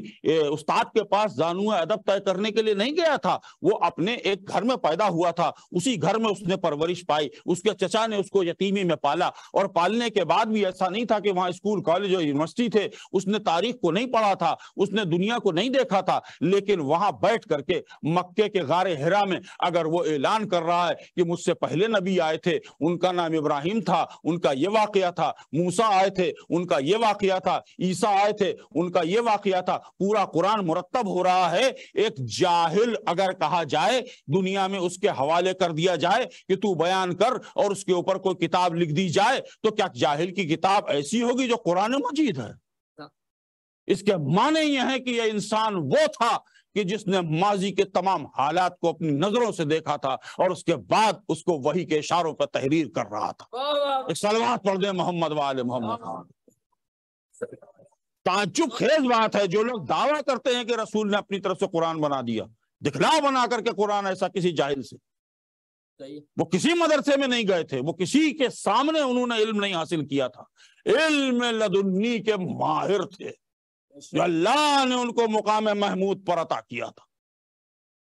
उस्ताद के पास जानू अदब तय करने के लिए नहीं गया था वो अपने एक घर में पैदा हुआ था उसी घर में उसने परवरिश पाई उसके चचा ने उसको यतीमी में पाला और पालने के बाद भी ऐसा नहीं था कि वहाँ स्कूल कॉलेज और यूनिवर्सिटी थे उसने तारीख को नहीं पढ़ा था उसने दुनिया को नहीं देखा था लेकिन वहां बैठ करके मक्के के गारे हिरा में अगर वो ऐलान कर रहा है कि मुझसे पहले नबी आए थे उनका नाम इब्राहिम था उनका ये वाकया था मूसा आए थे थे उनका ये वाकया था ईसा आए थे उनका ये वाकया था पूरा कुरान मुरतब हो रहा है एक जाहिल अगर कहा जाए दुनिया में उसके हवाले कर दिया जाए कि तू बयान कर और उसके ऊपर कोई किताब लिख दी जाए तो क्या जाहिल की किताब ऐसी होगी जो कुरान मजीद है हाँ। इसके माने यह है कि यह इंसान वो था कि जिसने माजी के तमाम हालात को अपनी नजरों से देखा था और उसके बाद उसको वही के इशारों पर तहरीर कर रहा था एक सलवा पढ़ दे मोहम्मद वाले मोहम्मद ताजुब खेज बात है जो लोग दावा करते हैं कि रसूल ने अपनी तरफ से कुरान बना दिया दिखलाव बना करके कुरान ऐसा किसी जाहिल से वो किसी मदरसे में नहीं गए थे वो किसी के सामने उन्होंने इल्म नहीं हासिल किया था इल्म लदुन्नी के माहिर थे जो अल्लाह ने उनको मुकाम महमूद पर अता किया था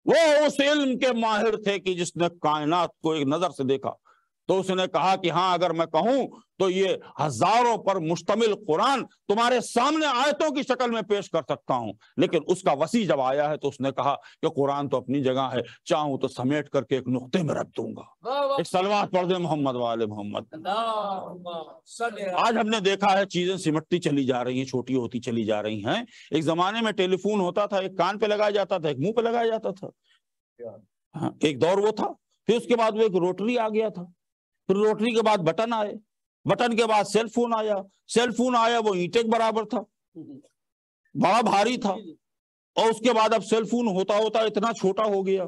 वो उस इल्म के माहिर थे कि जिसने कायनात को एक नजर से देखा तो उसने कहा कि हाँ अगर मैं कहूं तो ये हजारों पर मुश्तमिल कुरान तुम्हारे सामने आयतों की शक्ल में पेश कर सकता हूं लेकिन उसका वसी जब आया है तो उसने कहा कि कुरान तो अपनी जगह है चाहूं तो समेट करके एक नुक्ते में रख दूंगा एक सलवार पढ़ दे मोहम्मद वाले मोहम्मद आज हमने देखा है चीजें सिमटती चली जा रही है छोटी होती चली जा रही है एक जमाने में टेलीफोन होता था एक कान पे लगाया जाता था एक मुंह पे लगाया जाता था हाँ, एक दौर वो था फिर उसके बाद वो एक रोटरी आ गया था फिर रोटरी के बाद बटन आए बटन के बाद सेल फोन आया सेल फोन आया वो ईटे बराबर था बड़ा भारी था और उसके बाद अब सेल फोन होता होता इतना छोटा हो गया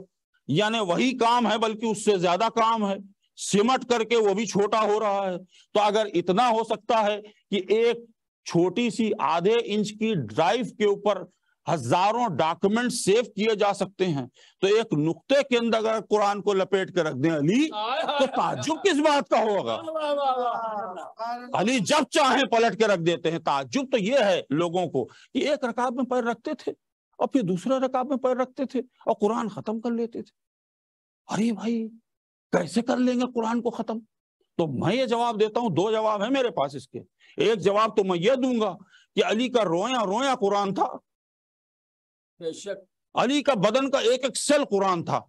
यानी वही काम है बल्कि उससे ज्यादा काम है सिमट करके वो भी छोटा हो रहा है तो अगर इतना हो सकता है कि एक छोटी सी आधे इंच की ड्राइव के ऊपर हजारों डॉक्यूमेंट सेव किए जा सकते हैं तो एक नुक्ते के अंदर अगर कुरान को लपेट के रख दें अली तो ताजुब किस बात का होगा अली जब चाहे पलट के रख देते हैं ताजुब तो ये है लोगों को कि एक रकाब में पैर रखते थे और फिर दूसरे रकाब में पैर रखते थे और कुरान खत्म कर लेते थे अरे भाई कैसे कर लेंगे कुरान को खत्म तो मैं ये जवाब देता हूँ दो जवाब है मेरे पास इसके एक जवाब तो मैं ये दूंगा कि अली का रोया रोया कुरान था अली का बदन का एक एक सेल कुरान था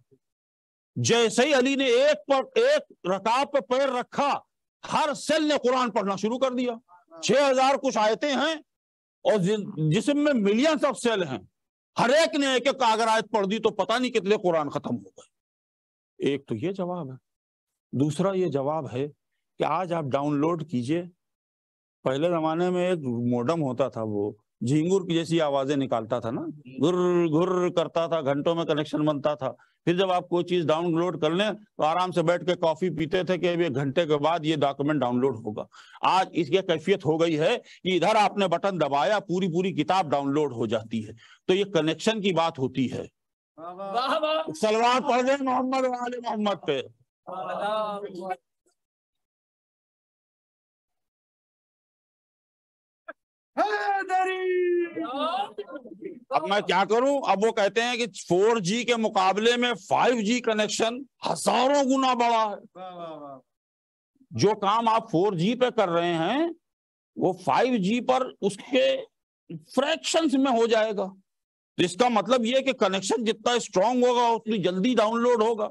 जैसे ही अली ने एक पर एक रकाब पर पैर रखा हर सेल ने कुरान पढ़ना शुरू कर दिया छह हजार कुछ आयतें हैं और जिसम में मिलियन ऑफ सेल हैं हर एक ने एक एक अगर आयत पढ़ दी तो पता नहीं कितने कुरान खत्म हो गए एक तो ये जवाब है दूसरा ये जवाब है कि आज आप डाउनलोड कीजिए पहले जमाने में एक मोडम होता था वो झिंगुर की जैसी आवाजें निकालता था ना घुर घुर करता था घंटों में कनेक्शन बनता था फिर जब आप कोई चीज डाउनलोड कर ले तो आराम से बैठ के कॉफी पीते थे कि अभी घंटे के बाद ये डॉक्यूमेंट डाउनलोड होगा आज इसकी कैफियत हो गई है कि इधर आपने बटन दबाया पूरी पूरी किताब डाउनलोड हो जाती है तो ये कनेक्शन की बात होती है सलवार पढ़ रहे मोहम्मद वाले मोहम्मद पे अब मैं क्या करूं अब वो कहते हैं कि 4G के मुकाबले में 5G कनेक्शन हजारों गुना बड़ा है जो काम आप 4G पे कर रहे हैं वो 5G पर उसके फ्रैक्शंस में हो जाएगा तो इसका मतलब ये कि कनेक्शन जितना स्ट्रांग होगा उतनी जल्दी डाउनलोड होगा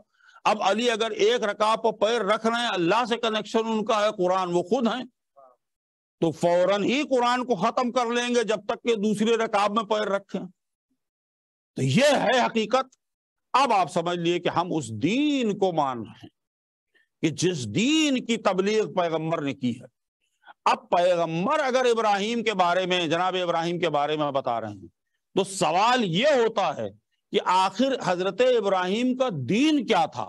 अब अली अगर एक रकाब पर पैर रख रहे हैं अल्लाह से कनेक्शन उनका है कुरान वो खुद हैं तो फौरन ही कुरान को खत्म कर लेंगे जब तक के दूसरे रकाब में पैर रखें तो यह है हकीकत अब आप समझ लिए कि हम उस दीन को मान रहे हैं कि जिस दीन की तबलीग पैगंबर ने की है अब पैगंबर अगर इब्राहिम के बारे में जनाब इब्राहिम के बारे में बता रहे हैं तो सवाल यह होता है कि आखिर हजरत इब्राहिम का दीन क्या था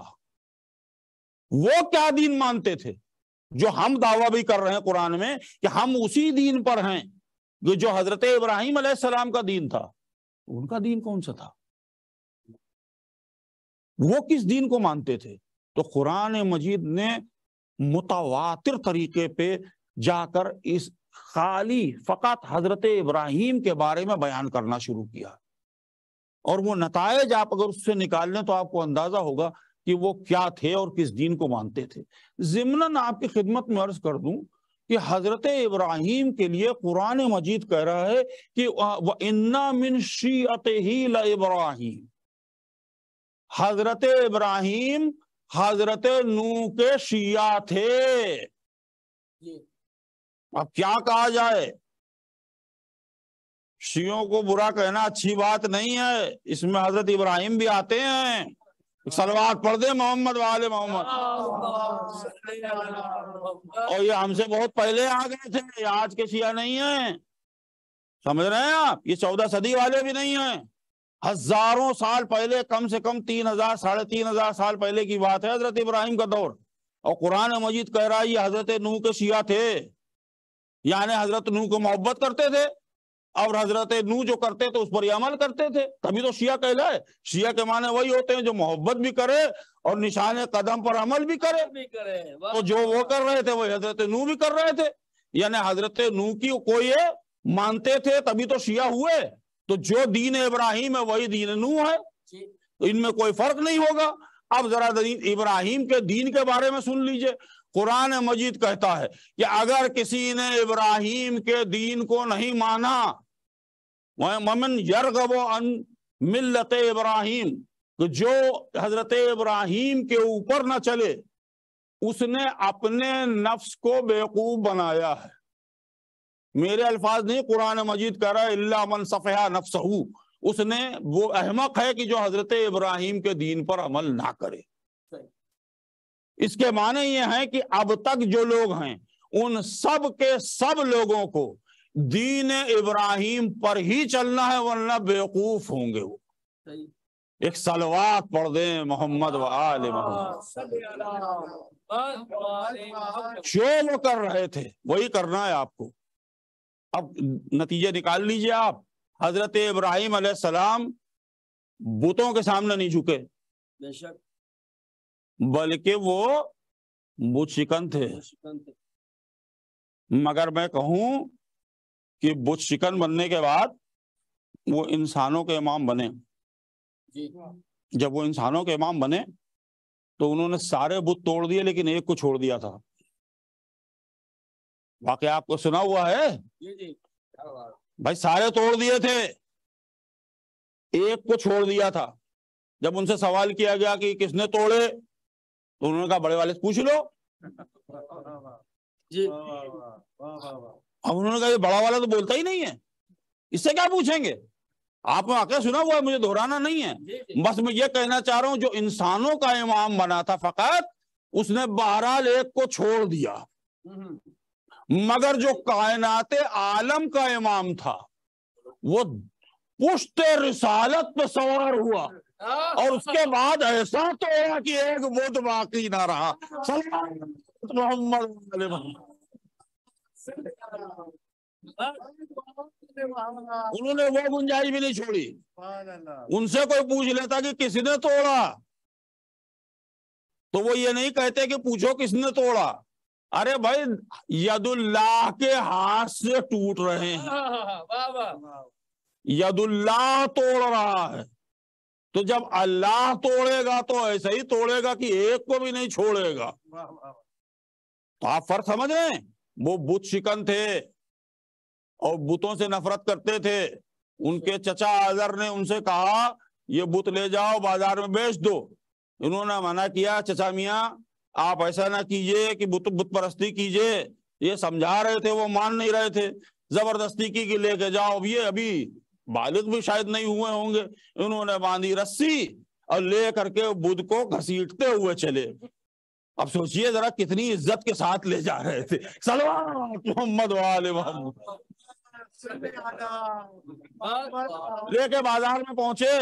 वो क्या दीन मानते थे जो हम दावा भी कर रहे हैं कुरान में कि हम उसी दीन पर हैं जो हजरत इब्राहिम सलाम का दीन था उनका दीन कौन सा था वो किस दीन को मानते थे तो कुरान मजीद ने मुतवातिर तरीके पे जाकर इस खाली फकत हजरत इब्राहिम के बारे में बयान करना शुरू किया और वो नतज आप अगर उससे निकाल लें तो आपको अंदाजा होगा कि वो क्या थे और किस दीन को मानते थे जिमनन आपकी खिदमत में अर्ज कर दूं कि हजरत इब्राहिम के लिए कुरान मजीद कह रहा है कि इन्ना मिन शीत ही इब्राहिम हजरत इब्राहिम हजरत नू के शिया थे अब क्या कहा जाए शियों को बुरा कहना अच्छी बात नहीं है इसमें हजरत इब्राहिम भी आते हैं हाँ। सलवार पढ़ दे मोहम्मद वाले मोहम्मद और ये हमसे बहुत पहले आ गए थे ये आज के शिया नहीं है समझ रहे हैं आप ये चौदह सदी वाले भी नहीं है हजारों साल पहले कम से कम तीन हजार साढ़े तीन हजार साल पहले की बात है हजरत इब्राहिम का दौर और कुरान मजीद कह रहा है ये हजरत नूह के शिया थे यानी हजरत नूह को मोहब्बत करते थे और हजरत नू जो करते थे उस पर अमल करते थे तभी तो शिया कहलाए शिया के माने वही होते हैं जो मोहब्बत भी करे और निशान कदम पर अमल भी करे भी करे तो जो वो कर रहे थे वही हजरत नू भी कर रहे थे यानी हजरत नू की कोई मानते थे तभी तो शिया हुए तो जो दीन इब्राहिम है वही दीन नू है तो इनमें कोई फर्क नहीं होगा अब जरा इब्राहिम के दीन के बारे में सुन लीजिए कुरान मजीद कहता है कि अगर किसी ने इब्राहिम के दीन को नहीं माना ममन यरगब अन मिलत इब्राहिम तो जो हजरत इब्राहिम के ऊपर ना चले उसने अपने नफ्स को बेवकूफ बनाया है मेरे अल्फाज नहीं कुरान मजीद कह रहा इल्ला मन सफ़या नफ्सहू उसने वो अहमक है कि जो हजरत इब्राहिम के दीन पर अमल ना करे इसके माने ये है कि अब तक जो लोग हैं उन सब के सब लोगों को दीन इब्राहिम पर ही चलना है वरना बेवकूफ होंगे वो एक सलवात पढ़ दे मोहम्मद वाल हाँ, जो वो कर रहे थे वही करना है आपको अब नतीजे निकाल लीजिए आप हजरत इब्राहिम सलाम बुतों के सामने नहीं झुके बल्कि वो बुत शिकन थे मगर मैं कहूं कि बुद्ध शिकन बनने के बाद वो इंसानों के इमाम बने जब वो इंसानों के इमाम बने तो उन्होंने सारे बुत तोड़ दिए लेकिन एक को छोड़ दिया था वाकई आपको सुना हुआ है भाई सारे तोड़ दिए थे एक को छोड़ दिया था जब उनसे सवाल किया गया कि किसने तोड़े तो उन्होंने कहा बड़े वाले पूछ लो जी अब उन्होंने कहा बड़ा वाला तो बोलता ही नहीं है इससे क्या पूछेंगे आप आके सुना हुआ है मुझे दोहराना नहीं है बस मैं ये कहना चाह रहा हूं जो इंसानों का इमाम बना था फकत उसने बहरहाल एक को छोड़ दिया हम्म। मगर जो कायनात आलम का इमाम था वो पुष्ट रिसालत पे सवार हुआ हाँ। और उसके बाद ऐसा तो हुआ कि एक वोट बाकी ना रहा मोहम्मद हाँ। उन्होंने वो गुंजाइश भी नहीं छोड़ी उनसे कोई पूछ लेता कि किसने तोड़ा तो वो ये नहीं कहते कि पूछो किसने तोड़ा अरे भाई यदुल्लाह के हाथ से टूट रहे हैं हाँ, हाँ, यदुल्लाह तोड़ रहा है तो जब अल्लाह तोड़ेगा तो ऐसे ही तोड़ेगा कि एक को भी नहीं छोड़ेगा तो आप फर्क समझ रहे हैं वो बुत शिकन थे और बुतों से नफरत करते थे उनके चचा आजर ने उनसे कहा ये बुत ले जाओ बाजार में बेच दो इन्होंने मना किया चचा मिया आप ऐसा ना कीजिए कि बुत बुत परस्ती कीजिए ये समझा रहे थे वो मान नहीं रहे थे जबरदस्ती की कि लेके जाओ ये अभी बालिक भी शायद नहीं हुए होंगे इन्होंने बांधी रस्सी और ले करके बुद्ध को घसीटते हुए चले अब सोचिए जरा कितनी इज्जत के साथ ले जा रहे थे मोहम्मद वाले मोहम्मद लेके बाजार में पहुंचे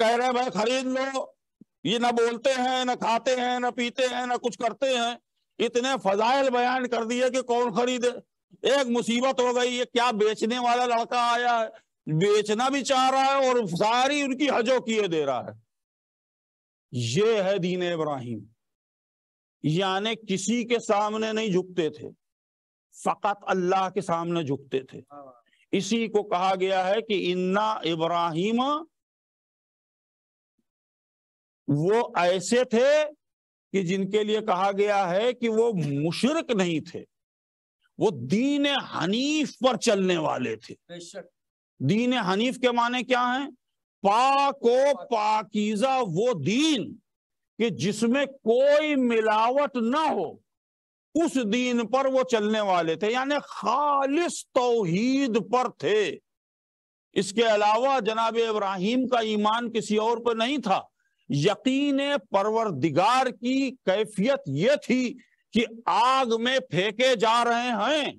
कह रहे भाई खरीद लो ये ना बोलते हैं ना खाते हैं ना पीते हैं ना कुछ करते हैं इतने फजाइल बयान कर दिए कि कौन खरीदे एक मुसीबत हो गई ये क्या बेचने वाला लड़का आया है बेचना भी चाह रहा है और सारी उनकी हजो किए दे रहा है ये है दीन इब्राहिम यानी किसी के सामने नहीं झुकते थे फकत अल्लाह के सामने झुकते थे इसी को कहा गया है कि इन्ना इब्राहिम वो ऐसे थे कि जिनके लिए कहा गया है कि वो मुशरक नहीं थे वो दीन हनीफ पर चलने वाले थे दीन हनीफ के माने क्या है पाक पाकीजा वो दीन कि जिसमें कोई मिलावट ना हो उस दीन पर वो चलने वाले थे यानी खालिश तोहीद पर थे इसके अलावा जनाब इब्राहिम का ईमान किसी और पर नहीं था यकीन परवरदिगार की कैफियत ये थी कि आग में फेंके जा रहे हैं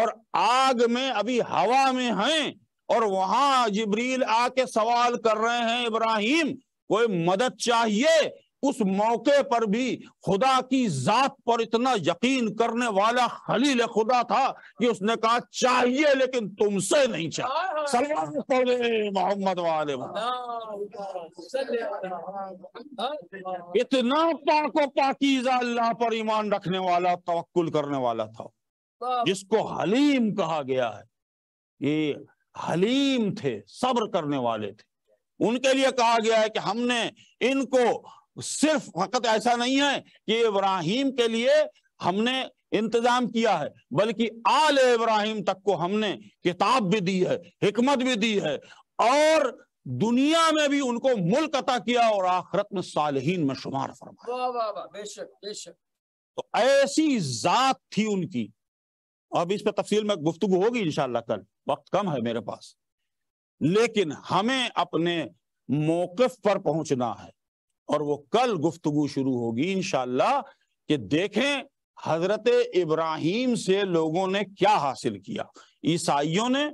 और आग में अभी हवा में हैं और वहां जिब्रील आके सवाल कर रहे हैं इब्राहिम कोई मदद चाहिए उस मौके पर भी खुदा की जात पर इतना यकीन करने वाला खलील खुदा था कि उसने कहा चाहिए लेकिन तुमसे नहीं चाहिए हाँ, हाँ। मोहम्मद वाले इतना पाको पाकिजा अल्लाह पर ईमान रखने वाला तवक्ल करने वाला था जिसको हलीम कहा गया है ये हलीम थे सब्र करने वाले थे उनके लिए कहा गया है कि हमने इनको सिर्फ फकत ऐसा नहीं है कि इब्राहिम के लिए हमने इंतजाम किया है बल्कि आल इब्राहिम तक को हमने किताब भी दी है हिकमत भी दी है और दुनिया में भी उनको मुल्क अता किया और आखरत में सालहीन में शुमार फरमाया बेशक बेशक तो ऐसी जात थी उनकी अब इस पर तफसील में गुफ्तु होगी इनशाला कल वक्त कम है मेरे पास लेकिन हमें अपने मौकफ पर पहुंचना है और वो कल गुफ्तगु शुरू होगी इनशाला कि देखें हजरत इब्राहिम से लोगों ने क्या हासिल किया ईसाइयों ने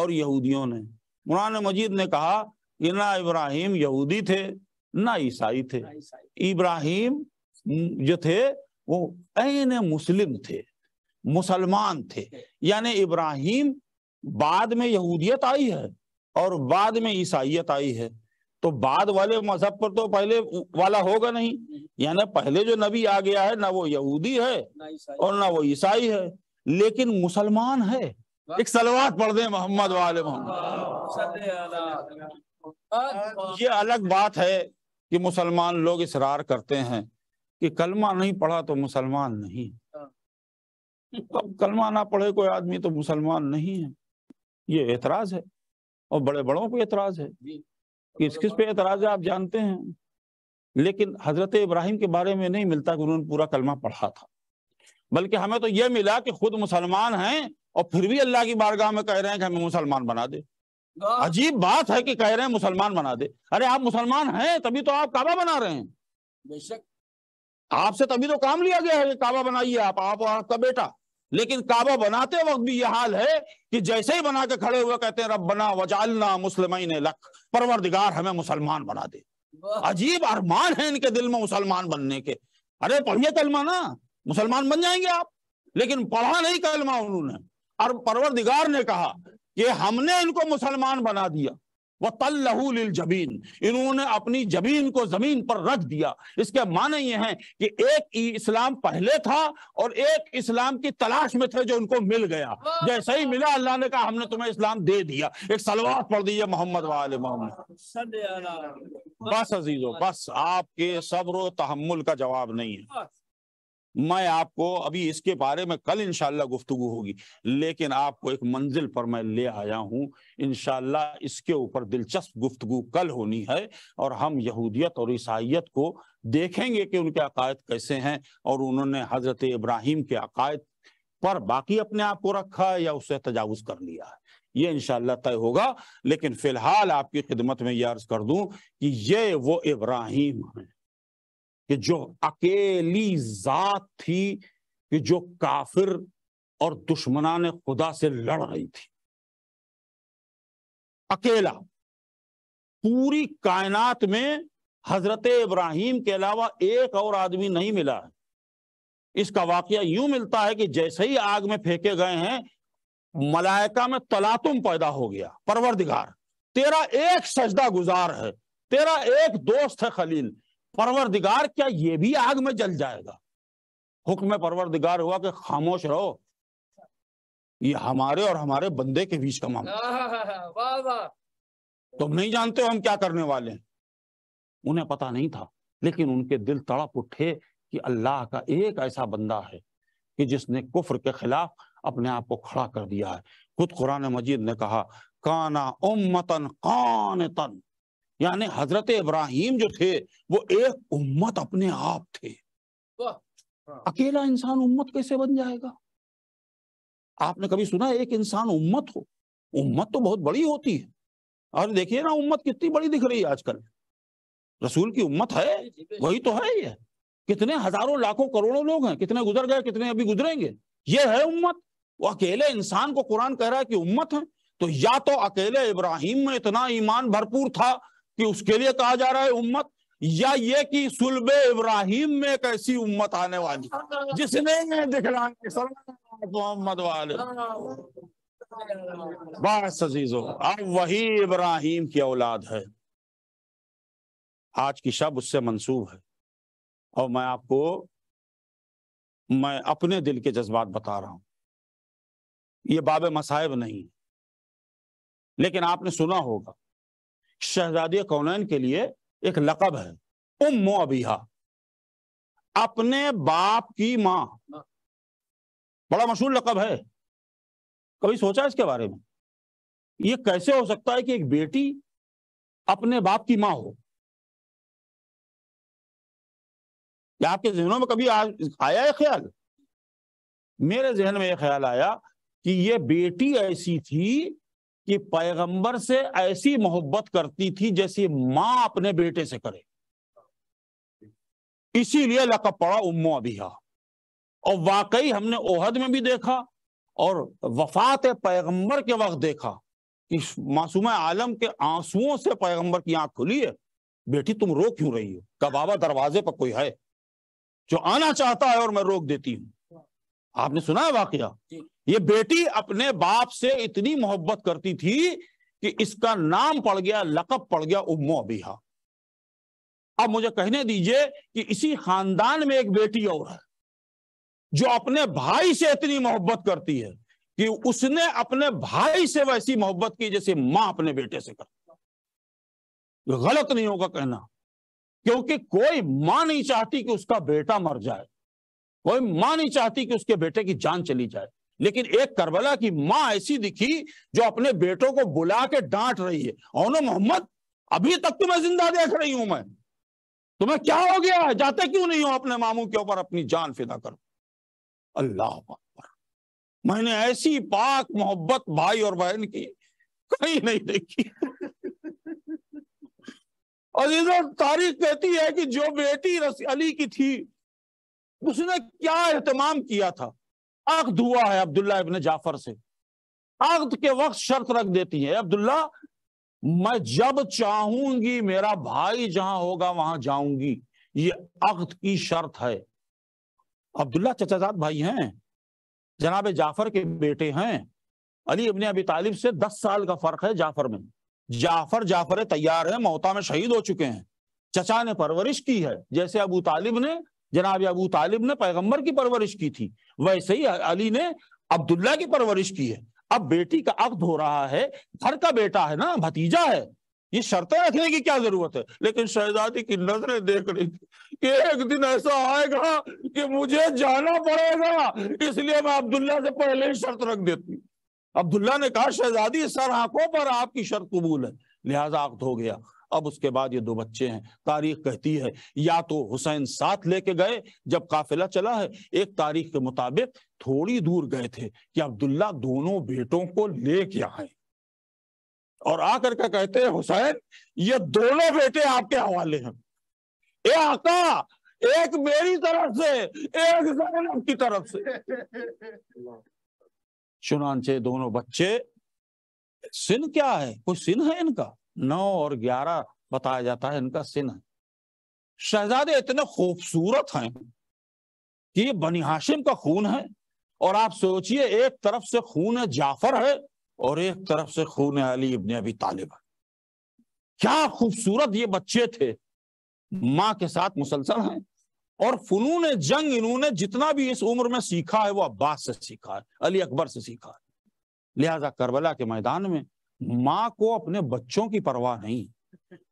और यहूदियों ने मुरान मजीद ने कहा कि ना इब्राहिम यहूदी थे ना ईसाई थे इब्राहिम जो थे वो ऐन मुस्लिम थे मुसलमान थे यानी इब्राहिम बाद में यहूदियत आई है और बाद में ईसाइत आई है तो बाद वाले मजहब पर तो पहले वाला होगा नहीं यानी पहले जो नबी आ गया है ना वो यहूदी है और ना वो ईसाई है लेकिन मुसलमान है एक सलवात पढ़ दे मोहम्मद वाले मोहम्मद ये अलग बात है कि मुसलमान लोग इसरार करते हैं कि कलमा नहीं पढ़ा तो मुसलमान नहीं हाँ। तो कलमा ना पढ़े कोई आदमी तो मुसलमान नहीं है ये एतराज है और बड़े बड़ों को एतराज है किस किस पे एतराज है आप जानते हैं लेकिन हजरत इब्राहिम के बारे में नहीं मिलता कि उन्होंने पूरा कलमा पढ़ा था बल्कि हमें तो यह मिला कि खुद मुसलमान हैं और फिर भी अल्लाह की बारगाह में कह रहे हैं कि हमें मुसलमान बना दे अजीब बात है कि कह रहे हैं मुसलमान बना दे अरे आप मुसलमान हैं तभी तो आप काबा बना रहे हैं बेशक आपसे तभी तो काम लिया गया है काबा बनाइए आप आप और आपका बेटा लेकिन काबा बनाते वक्त भी यह हाल है कि जैसे ही बना के खड़े हुए कहते हैं रब बना वजालना मुस्लिम लख परवरदिगार हमें मुसलमान बना दे अजीब अरमान है इनके दिल में मुसलमान बनने के अरे पढ़िए कलमा ना मुसलमान बन जाएंगे आप लेकिन पढ़ा नहीं कलमा उन्होंने और परवरदिगार ने कहा कि हमने इनको मुसलमान बना दिया व तल्लहूल जबीन इन्होंने अपनी जबीन को जमीन पर रख दिया इसके माने ये हैं कि एक इस्लाम पहले था और एक इस्लाम की तलाश में थे जो उनको मिल गया जैसे ही मिला अल्लाह ने कहा हमने तुम्हें इस्लाम दे दिया एक सलवार पढ़ दी है मोहम्मद वाले मोहम्मद बस अजीजो बस आपके सब्र तहमुल का जवाब नहीं है मैं आपको अभी इसके बारे में कल इनशाला गुफ्तु होगी लेकिन आपको एक मंजिल पर मैं ले आया हूँ इनशाला इसके ऊपर दिलचस्प गुफ्तु कल होनी है और हम यहूदियत और ईसाइत को देखेंगे कि उनके अकायद कैसे हैं और उन्होंने हजरत इब्राहिम के अकायद पर बाकी अपने आप को रखा है या उससे तजावज कर लिया है ये इनशाला तय होगा लेकिन फिलहाल आपकी खिदमत में यह अर्ज कर दूं कि ये वो इब्राहिम हैं कि जो अकेली जात थी कि जो काफिर और दुश्मना ने खुदा से लड़ रही थी अकेला पूरी कायनात में हजरत इब्राहिम के अलावा एक और आदमी नहीं मिला है इसका वाक्य यूं मिलता है कि जैसे ही आग में फेंके गए हैं मलायका में तलातुम पैदा हो गया परवरदिगार तेरा एक सजदा गुजार है तेरा एक दोस्त है खलील परवरदिगार क्या ये भी आग में जल जाएगा हुक्म परवरदिगार हुआ कि खामोश रहो ये हमारे और हमारे बंदे के बीच का मामला तुम तो नहीं जानते हो हम क्या करने वाले हैं उन्हें पता नहीं था लेकिन उनके दिल तड़प उठे कि अल्लाह का एक ऐसा बंदा है कि जिसने कुफर के खिलाफ अपने आप को खड़ा कर दिया है खुद कुरान मजीद ने कहा काना उम्मतन कान तन यानी हजरत इब्राहिम जो थे वो एक उम्मत अपने आप थे हाँ। अकेला इंसान उम्मत कैसे बन जाएगा आपने कभी सुना एक इंसान उम्मत हो उम्मत तो बहुत बड़ी होती है और देखिए ना उम्मत कितनी बड़ी दिख रही है आजकल रसूल की उम्मत है वही तो है ये कितने हजारों लाखों करोड़ों लोग हैं कितने गुजर गए कितने अभी गुजरेंगे ये है उम्मत वो अकेले इंसान को कुरान कह रहा है कि उम्मत है तो या तो अकेले इब्राहिम में इतना ईमान भरपूर था कि उसके लिए कहा जा रहा है उम्मत या ये कि सुलब इब्राहिम में एक ऐसी उम्मत आने वाली जिसने दिख दिखलाएंगे मोहम्मद वाले बस अजीजो अब वही इब्राहिम की औलाद है आज की शब उससे मंसूब है और मैं आपको मैं अपने दिल के जज्बात बता रहा हूं ये बाब मसाहब नहीं लेकिन आपने सुना होगा शहजादी कौनैन के लिए एक लकब है उम्मो अबीहा अपने बाप की मां बड़ा मशहूर लकब है कभी सोचा इसके बारे में ये कैसे हो सकता है कि एक बेटी अपने बाप की मां हो क्या आपके जहनों में कभी आया है ख्याल मेरे जहन में यह ख्याल आया कि यह बेटी ऐसी थी कि पैगंबर से ऐसी मोहब्बत करती थी जैसी माँ अपने बेटे से करे इसीलिए लकब पड़ा उम्मो अबिया और वाकई हमने ओहद में भी देखा और वफात पैगंबर के वक्त देखा कि मासूम आलम के आंसुओं से पैगंबर की आंख खुली है बेटी तुम रो क्यों रही हो कबाबा बाबा दरवाजे पर कोई है जो आना चाहता है और मैं रोक देती हूं आपने सुना है वाकया ये बेटी अपने बाप से इतनी मोहब्बत करती थी कि इसका नाम पड़ गया लकब पड़ गया उम्मो अबीहा अब मुझे कहने दीजिए कि इसी खानदान में एक बेटी और है जो अपने भाई से इतनी मोहब्बत करती है कि उसने अपने भाई से वैसी मोहब्बत की जैसे मां अपने बेटे से करती गलत नहीं होगा कहना क्योंकि कोई मां नहीं चाहती कि उसका बेटा मर जाए कोई मां नहीं चाहती कि उसके बेटे की जान चली जाए लेकिन एक करबला की मां ऐसी दिखी जो अपने बेटों को बुला के डांट रही है ओनो मोहम्मद अभी तक तुम्हें तो जिंदा देख रही हूं मैं तुम्हें क्या हो गया है जाते क्यों नहीं हो अपने मामू के ऊपर अपनी जान फिदा करो अल्लाह मैंने ऐसी पाक मोहब्बत भाई और बहन की कहीं नहीं देखी और इधर तारीख कहती है कि जो बेटी रसी अली की थी उसने क्या अहतमाम किया था अक्द हुआ है अब्दुल्ला इबन जाफर से अक्द के वक्त शर्त रख देती है अब्दुल्ला मैं जब चाहूंगी मेरा भाई जहां होगा वहां जाऊंगी ये अक्द की शर्त है अब्दुल्ला चचाजाद भाई हैं जनाब जाफर के बेटे हैं अली इबन अबी तालिब से दस साल का फर्क है जाफर में जाफर जाफर तैयार है मोहता में शहीद हो चुके हैं चचा ने परवरिश की है जैसे अबू तालिब ने जनाब अबू तालिब ने पैगम्बर की परवरिश की थी वैसे ही अली ने अब्दुल्ला की परवरिश की है अब बेटी का अक्त हो रहा है घर का बेटा है ना भतीजा है ये शर्तें रखने की क्या जरूरत है लेकिन शहजादी की नजरें देख रही थी कि एक दिन ऐसा आएगा कि मुझे जाना पड़ेगा इसलिए मैं अब्दुल्ला से पहले ही शर्त रख देती अब्दुल्ला ने कहा शहजादी सर आंखों पर आपकी शर्त कबूल है लिहाजा आक्त हो गया अब उसके बाद ये दो बच्चे हैं तारीख कहती है या तो हुसैन साथ लेके गए जब काफिला चला है एक तारीख के मुताबिक थोड़ी दूर गए थे कि अब्दुल्ला दोनों बेटों को ले आए है और आकर के कहते हैं हुसैन ये दोनों बेटे आपके हवाले हैं ए आका एक मेरी तरफ से एक जैनब की तरफ से चुनाचे दोनों बच्चे सिन क्या है कोई सिन है इनका नौ और ग्यारह बताया जाता है इनका सिन है शहजादे इतने खूबसूरत हैं कि ये बनी हाशिम का खून है और आप सोचिए एक तरफ से खून जाफर है और एक तरफ से खून अली इबन अभी तालिब है क्या खूबसूरत ये बच्चे थे माँ के साथ मुसलसल हैं और फनून जंग इन्होंने जितना भी इस उम्र में सीखा है वो अब्बास से सीखा है अली अकबर से सीखा है लिहाजा करबला के मैदान में माँ को अपने बच्चों की परवाह नहीं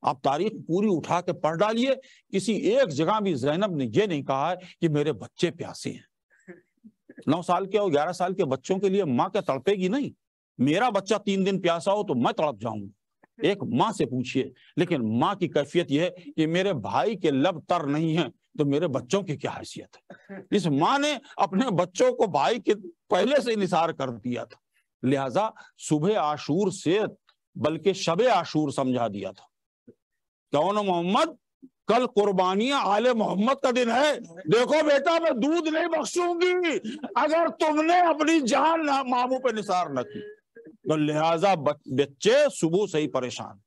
आप तारीख पूरी उठा के पढ़ डालिए किसी एक जगह भी जैनब ने यह नहीं कहा है कि मेरे बच्चे प्यासे हैं नौ साल के और ग्यारह साल के बच्चों के लिए माँ क्या तड़पेगी नहीं मेरा बच्चा तीन दिन प्यासा हो तो मैं तड़प जाऊंगा एक माँ से पूछिए लेकिन माँ की कैफियत यह है कि मेरे भाई के लब तर नहीं है तो मेरे बच्चों की क्या हैसियत है इस माँ ने अपने बच्चों को भाई के पहले से निसार कर दिया था लिहाजा सुबह आशूर से बल्कि शब आशूर समझा दिया था कौन मोहम्मद कल कुर्बानिया आले मोहम्मद का दिन है देखो बेटा मैं दूध नहीं बख्शूंगी अगर तुमने अपनी जान मामू पे निसार न की तो लिहाजा बच्चे सुबह से ही परेशान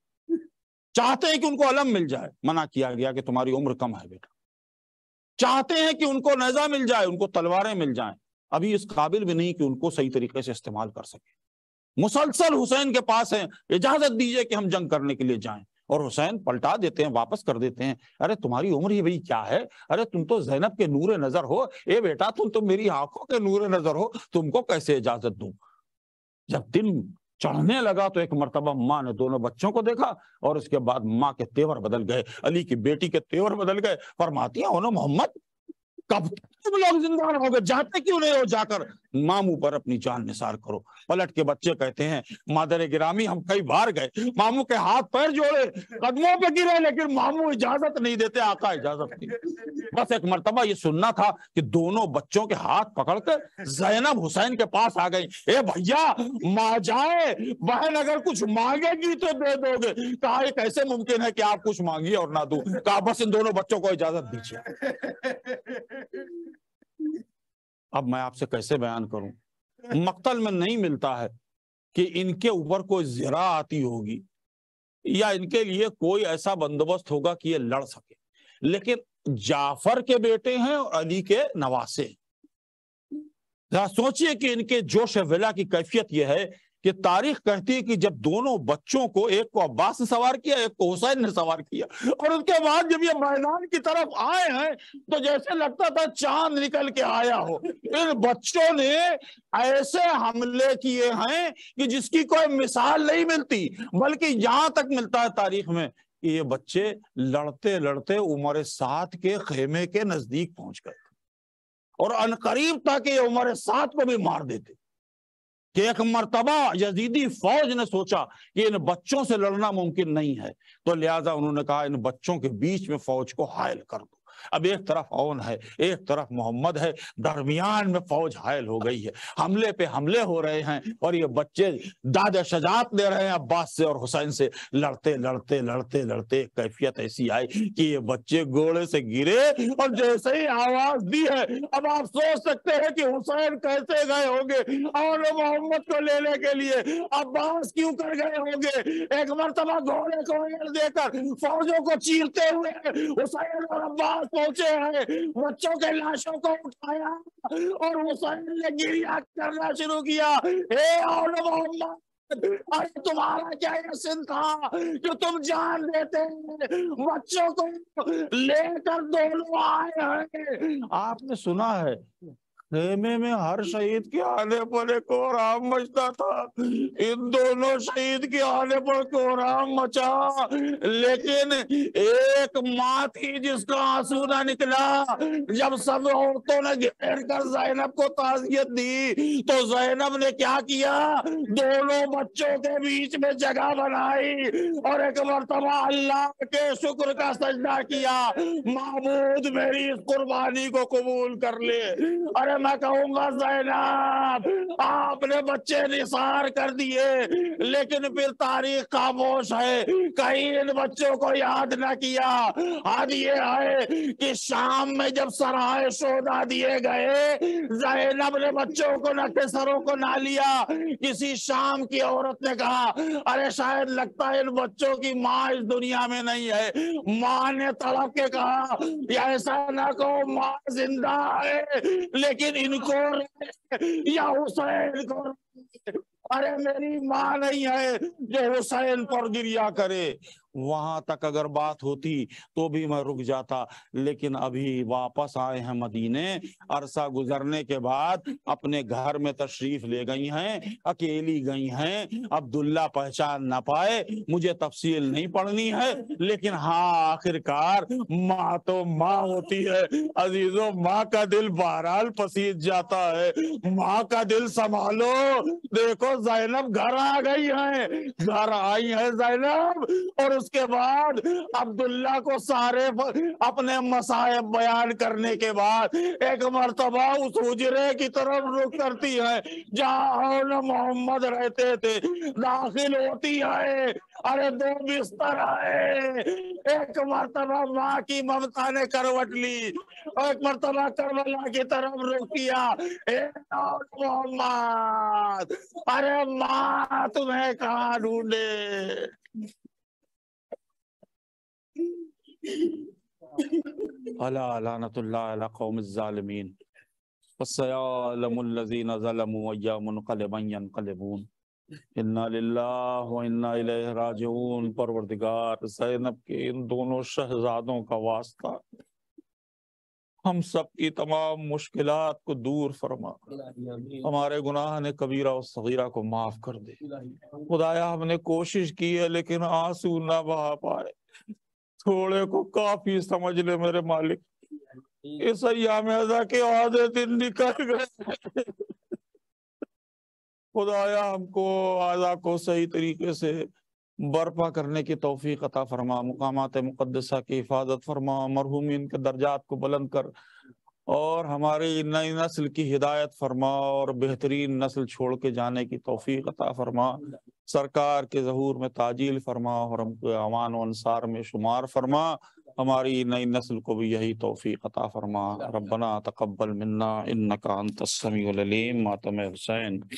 चाहते हैं कि उनको अलम मिल जाए मना किया गया कि तुम्हारी उम्र कम है बेटा चाहते हैं कि उनको नजा मिल जाए उनको तलवारें मिल जाए अभी इस काबिल भी नहीं कि उनको सही तरीके से इस्तेमाल कर सके मुसलसल हुसैन के पास है इजाजत दीजिए कि हम जंग करने के लिए जाएं और हुसैन पलटा देते हैं वापस कर देते हैं अरे तुम्हारी उम्र ही भाई क्या है अरे तुम तो जैनब के नूर नजर हो ए बेटा तुम तो मेरी आंखों के नूर नजर हो तुमको कैसे इजाजत दू जब दिन चढ़ने लगा तो एक मरतबा माँ ने दोनों बच्चों को देखा और उसके बाद माँ के तेवर बदल गए अली की बेटी के तेवर बदल गए फरमाती है मोहम्मद कब तुम लोग जिंदा रहोगे जाते क्यों नहीं हो जाकर मामू पर अपनी जान निसार करो पलट के बच्चे कहते हैं मादर गिरामी हम कई बार गए मामू के हाथ पैर जोड़े कदमों पे गिरे लेकिन मामू इजाजत नहीं देते आका इजाजत नहीं बस एक मरतबा ये सुनना था कि दोनों बच्चों के हाथ पकड़ कर जैनब हुसैन के पास आ गई ए भैया माँ जाए बहन अगर कुछ मांगेगी तो दे दोगे कहा ये कैसे मुमकिन है कि आप कुछ मांगिए और ना दू कहा बस इन दोनों बच्चों को इजाजत दीजिए अब मैं आपसे कैसे बयान करूं मक्तल में नहीं मिलता है कि इनके ऊपर कोई जरा आती होगी या इनके लिए कोई ऐसा बंदोबस्त होगा कि ये लड़ सके लेकिन जाफर के बेटे हैं और अली के नवासे सोचिए कि इनके जोश विला की कैफियत यह है कि तारीख कहती है कि जब दोनों बच्चों को एक को अब्बास ने सवार किया एक को हुसैन ने सवार किया और उसके बाद जब ये मैदान की तरफ आए हैं तो जैसे लगता था चांद निकल के आया हो इन बच्चों ने ऐसे हमले किए हैं कि जिसकी कोई मिसाल नहीं मिलती बल्कि यहां तक मिलता है तारीख में कि ये बच्चे लड़ते लड़ते उम्र सात के खेमे के नजदीक पहुंच गए और अनकरीब था कि ये उम्र सात को भी मार देते कि एक मरतबा यजीदी फौज ने सोचा कि इन बच्चों से लड़ना मुमकिन नहीं है तो लिहाजा उन्होंने कहा इन बच्चों के बीच में फौज को हायल कर दो अब एक तरफ ओन है एक तरफ मोहम्मद है दरमियान में फौज हायल हो गई है हमले पे हमले हो रहे हैं और ये बच्चे दादा शजात दे रहे हैं अब्बास से और हुसैन से लड़ते लड़ते लड़ते लड़ते कैफियत ऐसी आई कि ये बच्चे घोड़े से गिरे और जैसे ही आवाज दी है अब आप सोच सकते हैं कि हुसैन कैसे गए होंगे और मोहम्मद को लेने के लिए अब्बास क्यों कर गए होंगे एक मरतबा घोड़े को देकर फौजों को चीरते हुए हुसैन और अब्बास पहुंचे हैं बच्चों के लाशों को उठाया और हुसैन ने गिरिया करना शुरू किया हे अरे तुम्हारा क्या यसन था जो तुम जान देते बच्चों को लेकर दोनों आए हैं आपने सुना है खेमे में हर शहीद के आने पर एक और आम मचता था इन दोनों शहीद के आने पर कोहराम मचा लेकिन एक माँ थी जिसका आंसू ना निकला जब सब औरतों ने घेर कर जैनब को ताजियत दी तो जैनब ने क्या किया दोनों बच्चों के बीच में जगह बनाई और एक मरतबा अल्लाह के शुक्र का सजदा किया महमूद मेरी इस कुर्बानी को कबूल कर ले अरे मैं कहूंगा जैनब आपने बच्चे निसार कर दिए लेकिन फिर तारीख खामोश है कहीं इन बच्चों को याद न किया आज ये है कि शाम में जब सराय सौदा दिए गए जैनब ने बच्चों को नटे सरों को ना लिया किसी शाम की औरत ने कहा अरे शायद लगता है इन बच्चों की माँ इस दुनिया में नहीं है माँ ने तड़प के कहा ऐसा ना कहो माँ जिंदा है लेकिन लेकिन इनको या हुसैन को अरे मेरी माँ नहीं है जो हुसैन पर गिरिया करे वहां तक अगर बात होती तो भी मैं रुक जाता लेकिन अभी वापस आए हैं मदीने अरसा गुजरने के बाद अपने घर में तशरीफ ले गई हैं अकेली गई हैं अब्दुल्ला पहचान ना पाए मुझे तफसील नहीं पढ़नी है लेकिन हाँ आखिरकार माँ तो माँ होती है अजीजों माँ का दिल बहरहाल पसीज जाता है माँ का दिल संभालो देखो जैनब घर आ गई है घर आई है जैनब और उसके बाद अब्दुल्ला को सारे अपने मसायब बयान करने के बाद एक मरतबा उस उजरे की तरफ रुख करती है जहाँ मोहम्मद रहते थे दाखिल होती है अरे दो बिस्तर आए एक मरतबा माँ की ममता ने करवट ली और एक मरतबा करबला की तरफ रुख किया मोहम्मद अरे माँ तुम्हें कहा ढूंढे अला लानतुल्लाह कौमज़ालमीन वसयालमल्लज़ीन ज़लमू अय्यामुन कलबयन कलबून इन्ना लिल्लाह व इन्ना इलैहि राजिऊन परवरदिगार ज़ैनब के इन दोनों शहजादों का वास्ता हम सब की तमाम मुश्किलात को दूर फरमा हमारे गुनाह ने कबीरा और सगीरा को माफ कर दे खुदाया हमने कोशिश की है लेकिन आंसू ना बहा पा रहे थोड़े को काफी समझ ले मेरे मालिक इस अयाम के आधे दिन निकल गए खुदाया हमको आजा को सही तरीके से बर्पा करने की तोफ़ी अता फरमा मुकाम मुकदसा की हिफाजत फरमा मरहूम के दर्जात को बुलंद कर और हमारी नई नस्ल की हिदायत फरमा और बेहतरीन नस्ल छोड़ के जाने की तोफ़ी अता फरमा सरकार के जहूर में ताजील फरमा और हमको अमान अनसार में शुमार फरमा हमारी नई नस्ल को भी यही तोफ़ी अता फरमा रबना तकबल मन्ना इन्नका अंतसमी मातम हुसैन